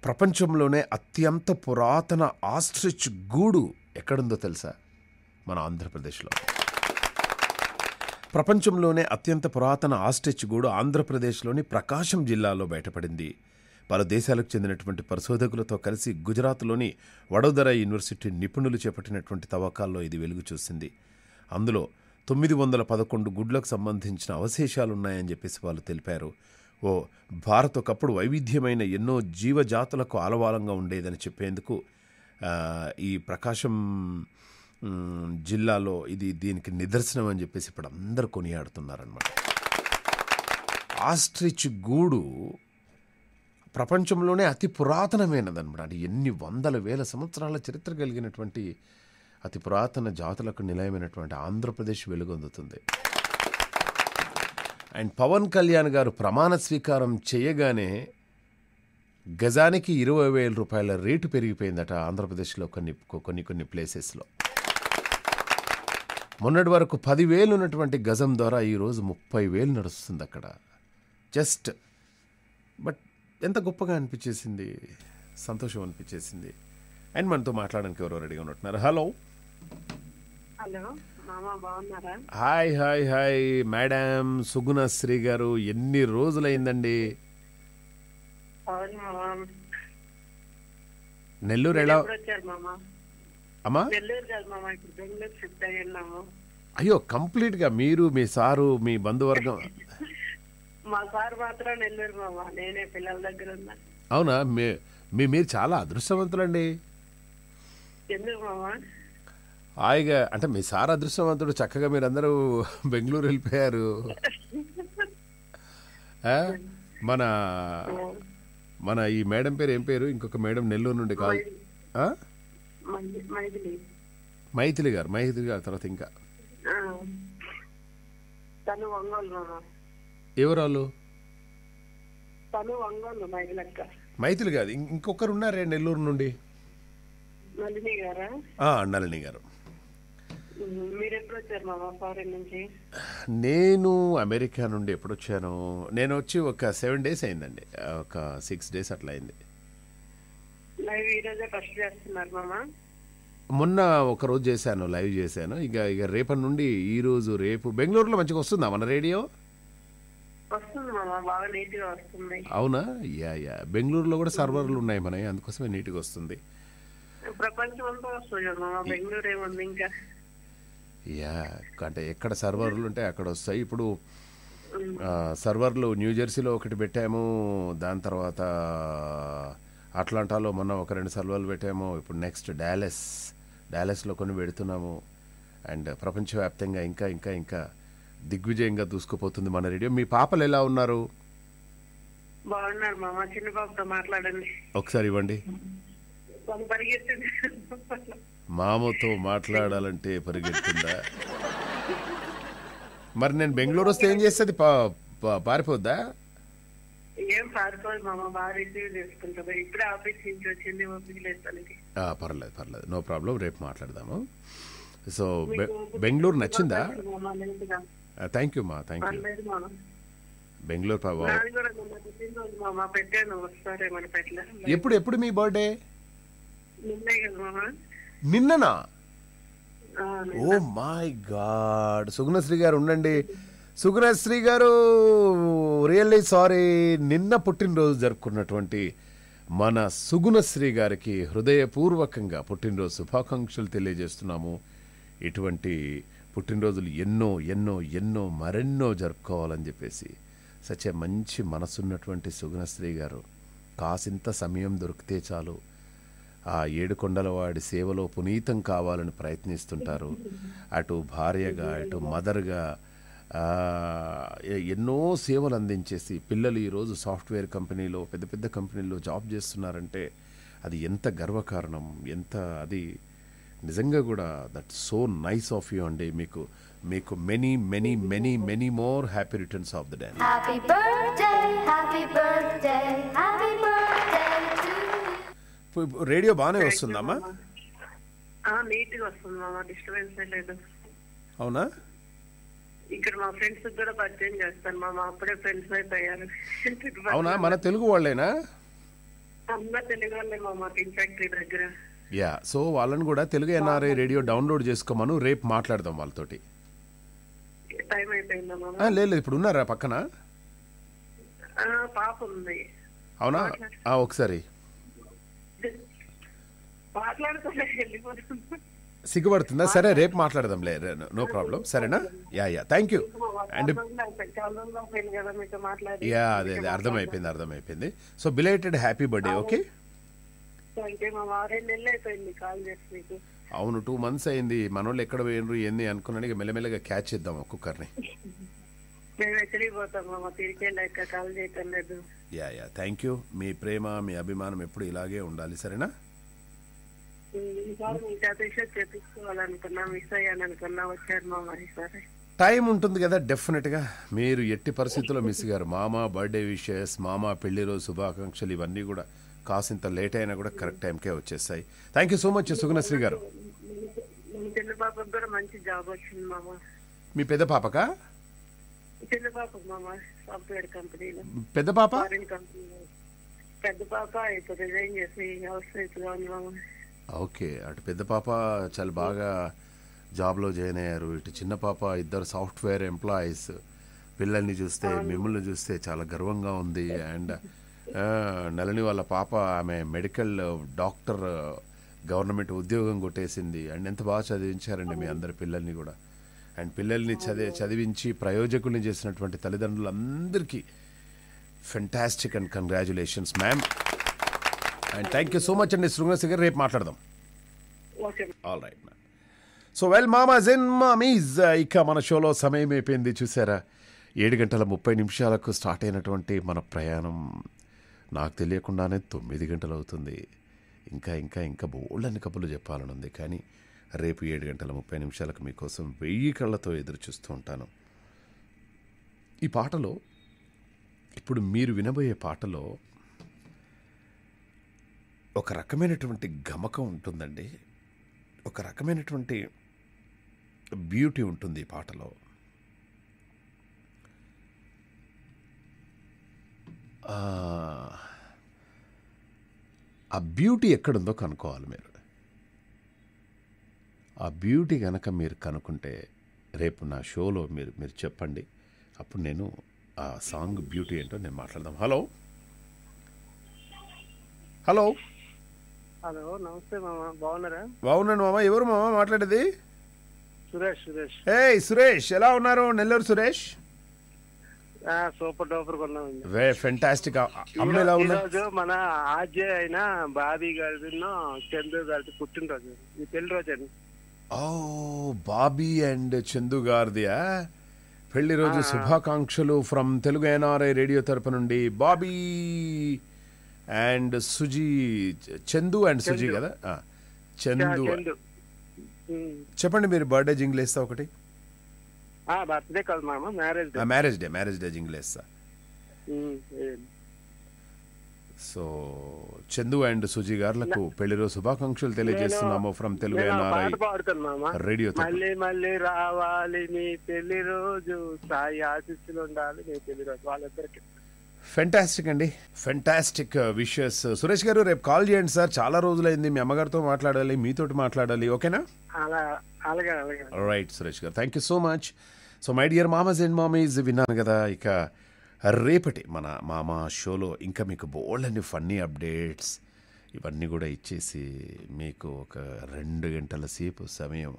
ప్రపంచంలోనే అత్యంత పురాతన ఆస్ట్రిచ్ గూడు ఎక్కడుందో తెలుసా మన ఆంధ్రప్రదేశ్లో ప్రపంచంలోనే అత్యంత పురాతన ఆస్ట్రిచ్ గూడు ఆంధ్రప్రదేశ్లోని ప్రకాశం జిల్లాలో బయటపడింది పలు దేశాలకు చెందినటువంటి పరిశోధకులతో కలిసి గుజరాత్లోని వడోదర యూనివర్సిటీ నిపుణులు చేపట్టినటువంటి తవ్వకాల్లో ఇది వెలుగు చూసింది అందులో తొమ్మిది వందల పదకొండు గుడ్లకు సంబంధించిన అవశేషాలున్నాయని చెప్పేసి వాళ్ళు తెలిపారు ఓ భారత్ ఒకప్పుడు వైవిధ్యమైన ఎన్నో జీవజాతులకు ఆలవాలంగా ఉండేదని చెప్పేందుకు ఈ ప్రకాశం జిల్లాలో ఇది దీనికి నిదర్శనం అని చెప్పేసి ఇప్పుడు అందరు కొనియాడుతున్నారనమాట ఆస్ట్రిచ్ గూడు ప్రపంచంలోనే అతి పురాతనమైనదనమాట ఎన్ని వందల వేల సంవత్సరాల చరిత్ర కలిగినటువంటి అతి పురాతన జాతులకు నిలయమైనటువంటి ఆంధ్రప్రదేశ్ వెలుగొందుతుంది అండ్ పవన్ కళ్యాణ్ గారు ప్రమాణ స్వీకారం చేయగానే గజానికి ఇరవై వేల రూపాయల రేటు పెరిగిపోయిందట ఆంధ్రప్రదేశ్లో కొన్ని కొన్ని కొన్ని ప్లేసెస్లో మొన్నటి వరకు పదివేలు ఉన్నటువంటి గజం ద్వారా ఈరోజు ముప్పై వేలు నడుస్తుంది అక్కడ జస్ట్ బట్ ఎంత గొప్పగా అనిపించేసింది సంతోషం అనిపించేసింది అండ్ మనతో మాట్లాడడానికి ఎవరో రెడీగా ఉంటున్నారు hello hi hi hi madam Shri గారు ఎన్ని రోజులైందండి నెల్లూరు ఎలా అమ్మా అయ్యో కంప్లీట్ గా మీరు మీ సారు మీ బంధువర్గం మా సార్ మాత్రం నెల్లూరు మామా నేనే పిల్లల దగ్గర ఉన్నా అవునా మీ మీరు చాలా అదృష్టవంతులండి ఎందుకు హాయిగా అంటే మీ సార్ అదృష్టవంతుడు చక్కగా మీరందరూ బెంగళూరు వెళ్ళిపోయారు మన మన ఈ మేడం పేరు ఏం పేరు ఇంకొక మేడం నెల్లూరు నుండి కాదు మైథిలి గారు మైథిలి గారు తర్వాత ఇంకా ఎవరు మైథిలి గారు ఇంకొకరు ఉన్నారే నెల్లూరు నుండి నళిని గారు నేను అమెరికా నుండి ఎప్పుడు వచ్చాను నేను వచ్చి ఒక సెవెన్ డేస్ అయిందండి ఒక సిక్స్ డేస్ అట్లా అయింది లైవ్ మొన్న ఒక రోజు చేశాను లైవ్ చేశాను ఇక ఇక రేపటి నుండి ఈ రోజు రేపు బెంగళూరులో మంచిగా వస్తుందా మన రేడియో అవునా యా యా బెంగళూరులో కూడా సర్వర్లు ఉన్నాయి మన అందుకోసమే నీట్గా వస్తుంది ప్రపంచం అంతా వస్తుంది బెంగళూరు ఏముంది ఇంకా యా అంటే ఎక్కడ సర్వర్లు ఉంటే అక్కడ వస్తాయి ఇప్పుడు సర్వర్లు న్యూజెర్సీలో ఒకటి పెట్టాము దాని తర్వాత అట్లాంటాలో మొన్న ఒక రెండు సర్వర్లు పెట్టాము ఇప్పుడు నెక్స్ట్ డాలెస్ డాలెస్లో కొన్ని పెడుతున్నాము అండ్ ప్రపంచవ్యాప్తంగా ఇంకా ఇంకా ఇంకా దిగ్విజయంగా దూసుకుపోతుంది మన రేడియో మీ పాపలు ఎలా ఉన్నారు మామ చిన్న మాట్లాడండి ఒకసారి ఇవ్వండి మామతో మాట్లాడాలంటే పరిగెత్తుందా మరి నేను బెంగళూరు వస్తే ఏం చేస్తుంది పారిపోద్దా పర్లేదు పర్లేదు నో ప్రాబ్లం రేపు మాట్లాడదాము సో బెంగళూరు నచ్చిందా థ్యాంక్ యూ మా థ్యాంక్ యూ బెంగళూరు ఎప్పుడు ఎప్పుడు మీ బర్త్డే నిన్ననా ఓ మై గాడ్ సుగుణశ్రీ గారు ఉండండి సుగుణశ్రీ గారు రియల్లీ సారీ నిన్న పుట్టినరోజు జరుపుకున్నటువంటి మన సుగుణశ్రీ గారికి హృదయపూర్వకంగా పుట్టినరోజు శుభాకాంక్షలు తెలియజేస్తున్నాము ఇటువంటి పుట్టినరోజులు ఎన్నో ఎన్నో ఎన్నో మరెన్నో జరుపుకోవాలని చెప్పేసి సచే మంచి మనసున్నటువంటి సుగుణశ్రీ గారు కాసింత సమయం దొరికితే చాలు ఆ వాడి సేవలో పునీతం కావాలని ప్రయత్నిస్తుంటారు అటు భార్యగా అటు మదర్గా ఎన్నో సేవలు అందించేసి పిల్లలు ఈరోజు సాఫ్ట్వేర్ కంపెనీలో పెద్ద పెద్ద కంపెనీల్లో జాబ్ చేస్తున్నారంటే అది ఎంత గర్వకారణం ఎంత అది నిజంగా కూడా that so nice of you అండి మీకు మీకు many many many many more happy returns of the day happy birthday happy birthday happy radio బాగానే వస్తుందమ్మా నీట్గా వస్తుంది మామ డిస్టర్బెన్స్ లేదు అవునా ఇక్కడ మా ఫ్రెండ్స్ కూడా పరిచయం చేస్తాను మా అప్పుడే ఫ్రెండ్స్ అయిపోయారు అవునా మన తెలుగు వాళ్ళేనా అందరు తెలుగు వాళ్ళే మామ టిన్ ఫ్యాక్టరీ దగ్గర యా సో వాళ్ళని కూడా తెలుగు ఎన్ఆర్ఐ రేడియో డౌన్లోడ్ చేసుకోమను రేపు మాట్లాడదాం వాళ్ళతోటి టైం అయిపోయిందా మామ లేదు ఇప్పుడు ఉన్నారా పక్కన పాప ఉంది అవునా ఒకసారి సిగ్గుపడుతుందా సరే రేపు మాట్లాడదాంలే నో ప్రాబ్లం సరేనా yeah yeah thank you and yeah అదే అదే అర్థమైపోయింది అర్థమైపోయింది so belated happy birthday okay అవును టూ మంత్స్ అయింది వాళ్ళు ఎక్కడ పోయినరు ఏంది అనుకున్నాను మెల్లమెల్లగా క్యాచ్ చేద్దాం ఒక్కొక్కరిని యా యా థ్యాంక్ యూ మీ ప్రేమ మీ అభిమానం ఎప్పుడు ఇలాగే ఉండాలి సరేనా టైం ఉంటుంది కదా డెఫినెట్ గా మీరు ఎట్టి పరిస్థితుల్లో మిస్ గారు మామ బర్త్డే విషెస్ మామ పెళ్లి రోజు శుభాకాంక్షలు ఇవన్నీ కూడా కాసింత లేట్ అయినా కూడా కరెక్ట్ టైంకే వచ్చేస్తాయి thank you so much Sugunasri గారు మీ పెద్ద పాపకా పెద్ద పాప పెద్ద పాప ఇప్పుడు రిజైన్ చేసి హౌస్ వైఫ్ గా ఓకే అటు పెద్ద పాప చాలా బాగా జాబ్లో జాయిన్ అయ్యారు ఇటు చిన్న పాప ఇద్దరు సాఫ్ట్వేర్ ఎంప్లాయీస్ పిల్లల్ని చూస్తే మిమ్మల్ని చూస్తే చాలా గర్వంగా ఉంది అండ్ [LAUGHS] నలని వాళ్ళ పాప ఆమె మెడికల్ డాక్టర్ గవర్నమెంట్ ఉద్యోగం కొట్టేసింది అండ్ ఎంత బాగా చదివించారండి మీ అందరి పిల్లల్ని కూడా అండ్ పిల్లల్ని చదివి చదివించి ప్రయోజకుల్ని చేసినటువంటి తల్లిదండ్రులందరికీ fantastic and congratulations ma'am and thank you so much అండి శృంగసి గారు రేపు మాట్లాడదాం ఆల్ రైట్ సో వెల్ మామా మా మామీజ్ ఇక మన షోలో సమయం అయిపోయింది చూసారా ఏడు గంటల ముప్పై నిమిషాలకు స్టార్ట్ అయినటువంటి మన ప్రయాణం నాకు తెలియకుండానే తొమ్మిది గంటలు అవుతుంది ఇంకా ఇంకా ఇంకా బోల్డని కబుర్లు చెప్పాలని ఉంది కానీ రేపు ఏడు గంటల ముప్పై నిమిషాలకు మీకోసం వెయ్యి కళ్ళతో ఎదురు చూస్తూ ఉంటాను ఈ పాటలో ఇప్పుడు మీరు వినబోయే పాటలో ఒక రకమైనటువంటి గమకం ఉంటుందండి ఒక రకమైనటువంటి బ్యూటీ ఉంటుంది ఈ పాటలో ఆ బ్యూటీ ఎక్కడుందో కనుక్కోవాలి మీరు ఆ బ్యూటీ కనుక మీరు కనుక్కుంటే రేపు నా షోలో మీరు మీరు చెప్పండి అప్పుడు నేను ఆ సాంగ్ బ్యూటీ ఏంటో నేను మాట్లాడదాం హలో హలో హలో నమస్తే మామా బాగున్నారా బాగున్నాను మామా ఎవరు మామా మాట్లాడేది సురేష్ సురేష్ ఏయ్ సురేష్ ఎలా ఉన్నారు నెల్లూరు సురేష్ సూపర్ డూపర్ కొన్నాం వే ఫెంటాస్టిక్ అమ్మ ఎలా ఉన్నారు మన ఆజే అయిన బాబీ గారిను చందు గారి పుట్టినరోజు ఈ పెళ్లి రోజు అండి ఓ బాబీ అండ్ చందు గారిదియా పెళ్లి రోజు శుభాకాంక్షలు ఫ్రమ్ తెలుగు ఎన్ఆర్ఐ రేడియో తరపు నుండి బాబీ అండ్ సుజీ చందు అండ్ సుజీ కదా చందు చెప్పండి మీరు బర్త్డే జింగిల్ వేస్తా ఒకటి బర్త్డే కాదు మామ marriage day marriage day marriage day jingle వేస్తా సో చందు అండ్ సుజీ గారులకు పెళ్లి రోజు శుభాకాంక్షలు తెలియజేస్తున్నాము ఫ్రమ్ తెలుగు ఎన్ఆర్ఐ రేడియో మళ్ళీ మళ్ళీ రావాలి నీ పెళ్లి రోజు సాయి ఆశిస్సులు ఉండాలి మీ పెళ్లి రోజు వాళ్ళిద్దరికి ఫెంటాస్టిక్ అండి ఫెంటాస్టిక్ విషయస్ uh, సురేష్ గారు రేపు కాల్ చేయండి సార్ చాలా రోజులైంది మీ అమ్మగారితో మాట్లాడాలి మీతోటి మాట్లాడాలి ఓకేనా రైట్ సురేష్ గారు thank you so much so my dear మామస్ అండ్ మామీస్ విన్నాను కదా ఇక రేపటి మన మామ షోలో ఇంకా మీకు బోల్డ్ అన్ని ఫన్నీ అప్డేట్స్ ఇవన్నీ కూడా ఇచ్చేసి మీకు ఒక రెండు గంటల సేపు సమయం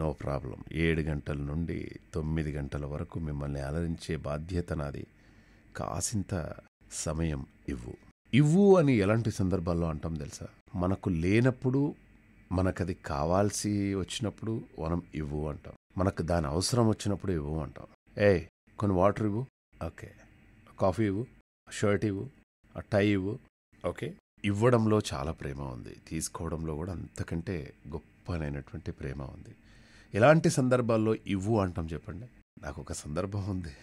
నో ప్రాబ్లం ఏడు గంటల నుండి తొమ్మిది గంటల వరకు మిమ్మల్ని అలరించే బాధ్యత నాది కాసింత సమయం ఇవ్వు ఇవ్వు అని ఎలాంటి సందర్భాల్లో అంటాం తెలుసా మనకు లేనప్పుడు మనకది కావాల్సి వచ్చినప్పుడు మనం ఇవ్వు అంటాం మనకు దాని అవసరం వచ్చినప్పుడు ఇవ్వు అంటాం ఏ కొన్ని వాటర్ ఇవ్వు ఓకే కాఫీ ఇవ్వు షర్ట్ ఇవ్వు టై ఇవ్వు ఓకే ఇవ్వడంలో చాలా ప్రేమ ఉంది తీసుకోవడంలో కూడా అంతకంటే గొప్పనైనటువంటి ప్రేమ ఉంది ఎలాంటి సందర్భాల్లో ఇవ్వు అంటాం చెప్పండి నాకు ఒక సందర్భం ఉంది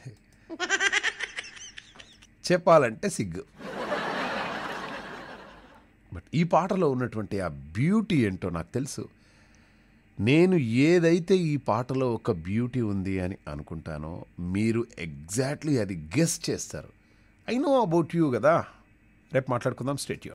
చెప్పాలంటే సిగ్గు బట్ ఈ పాటలో ఉన్నటువంటి ఆ బ్యూటీ ఏంటో నాకు తెలుసు నేను ఏదైతే ఈ పాటలో ఒక బ్యూటీ ఉంది అని అనుకుంటానో మీరు ఎగ్జాక్ట్లీ అది గెస్ట్ చేస్తారు ఐ నో అబౌట్ యూ కదా రేపు మాట్లాడుకుందాం స్టేట్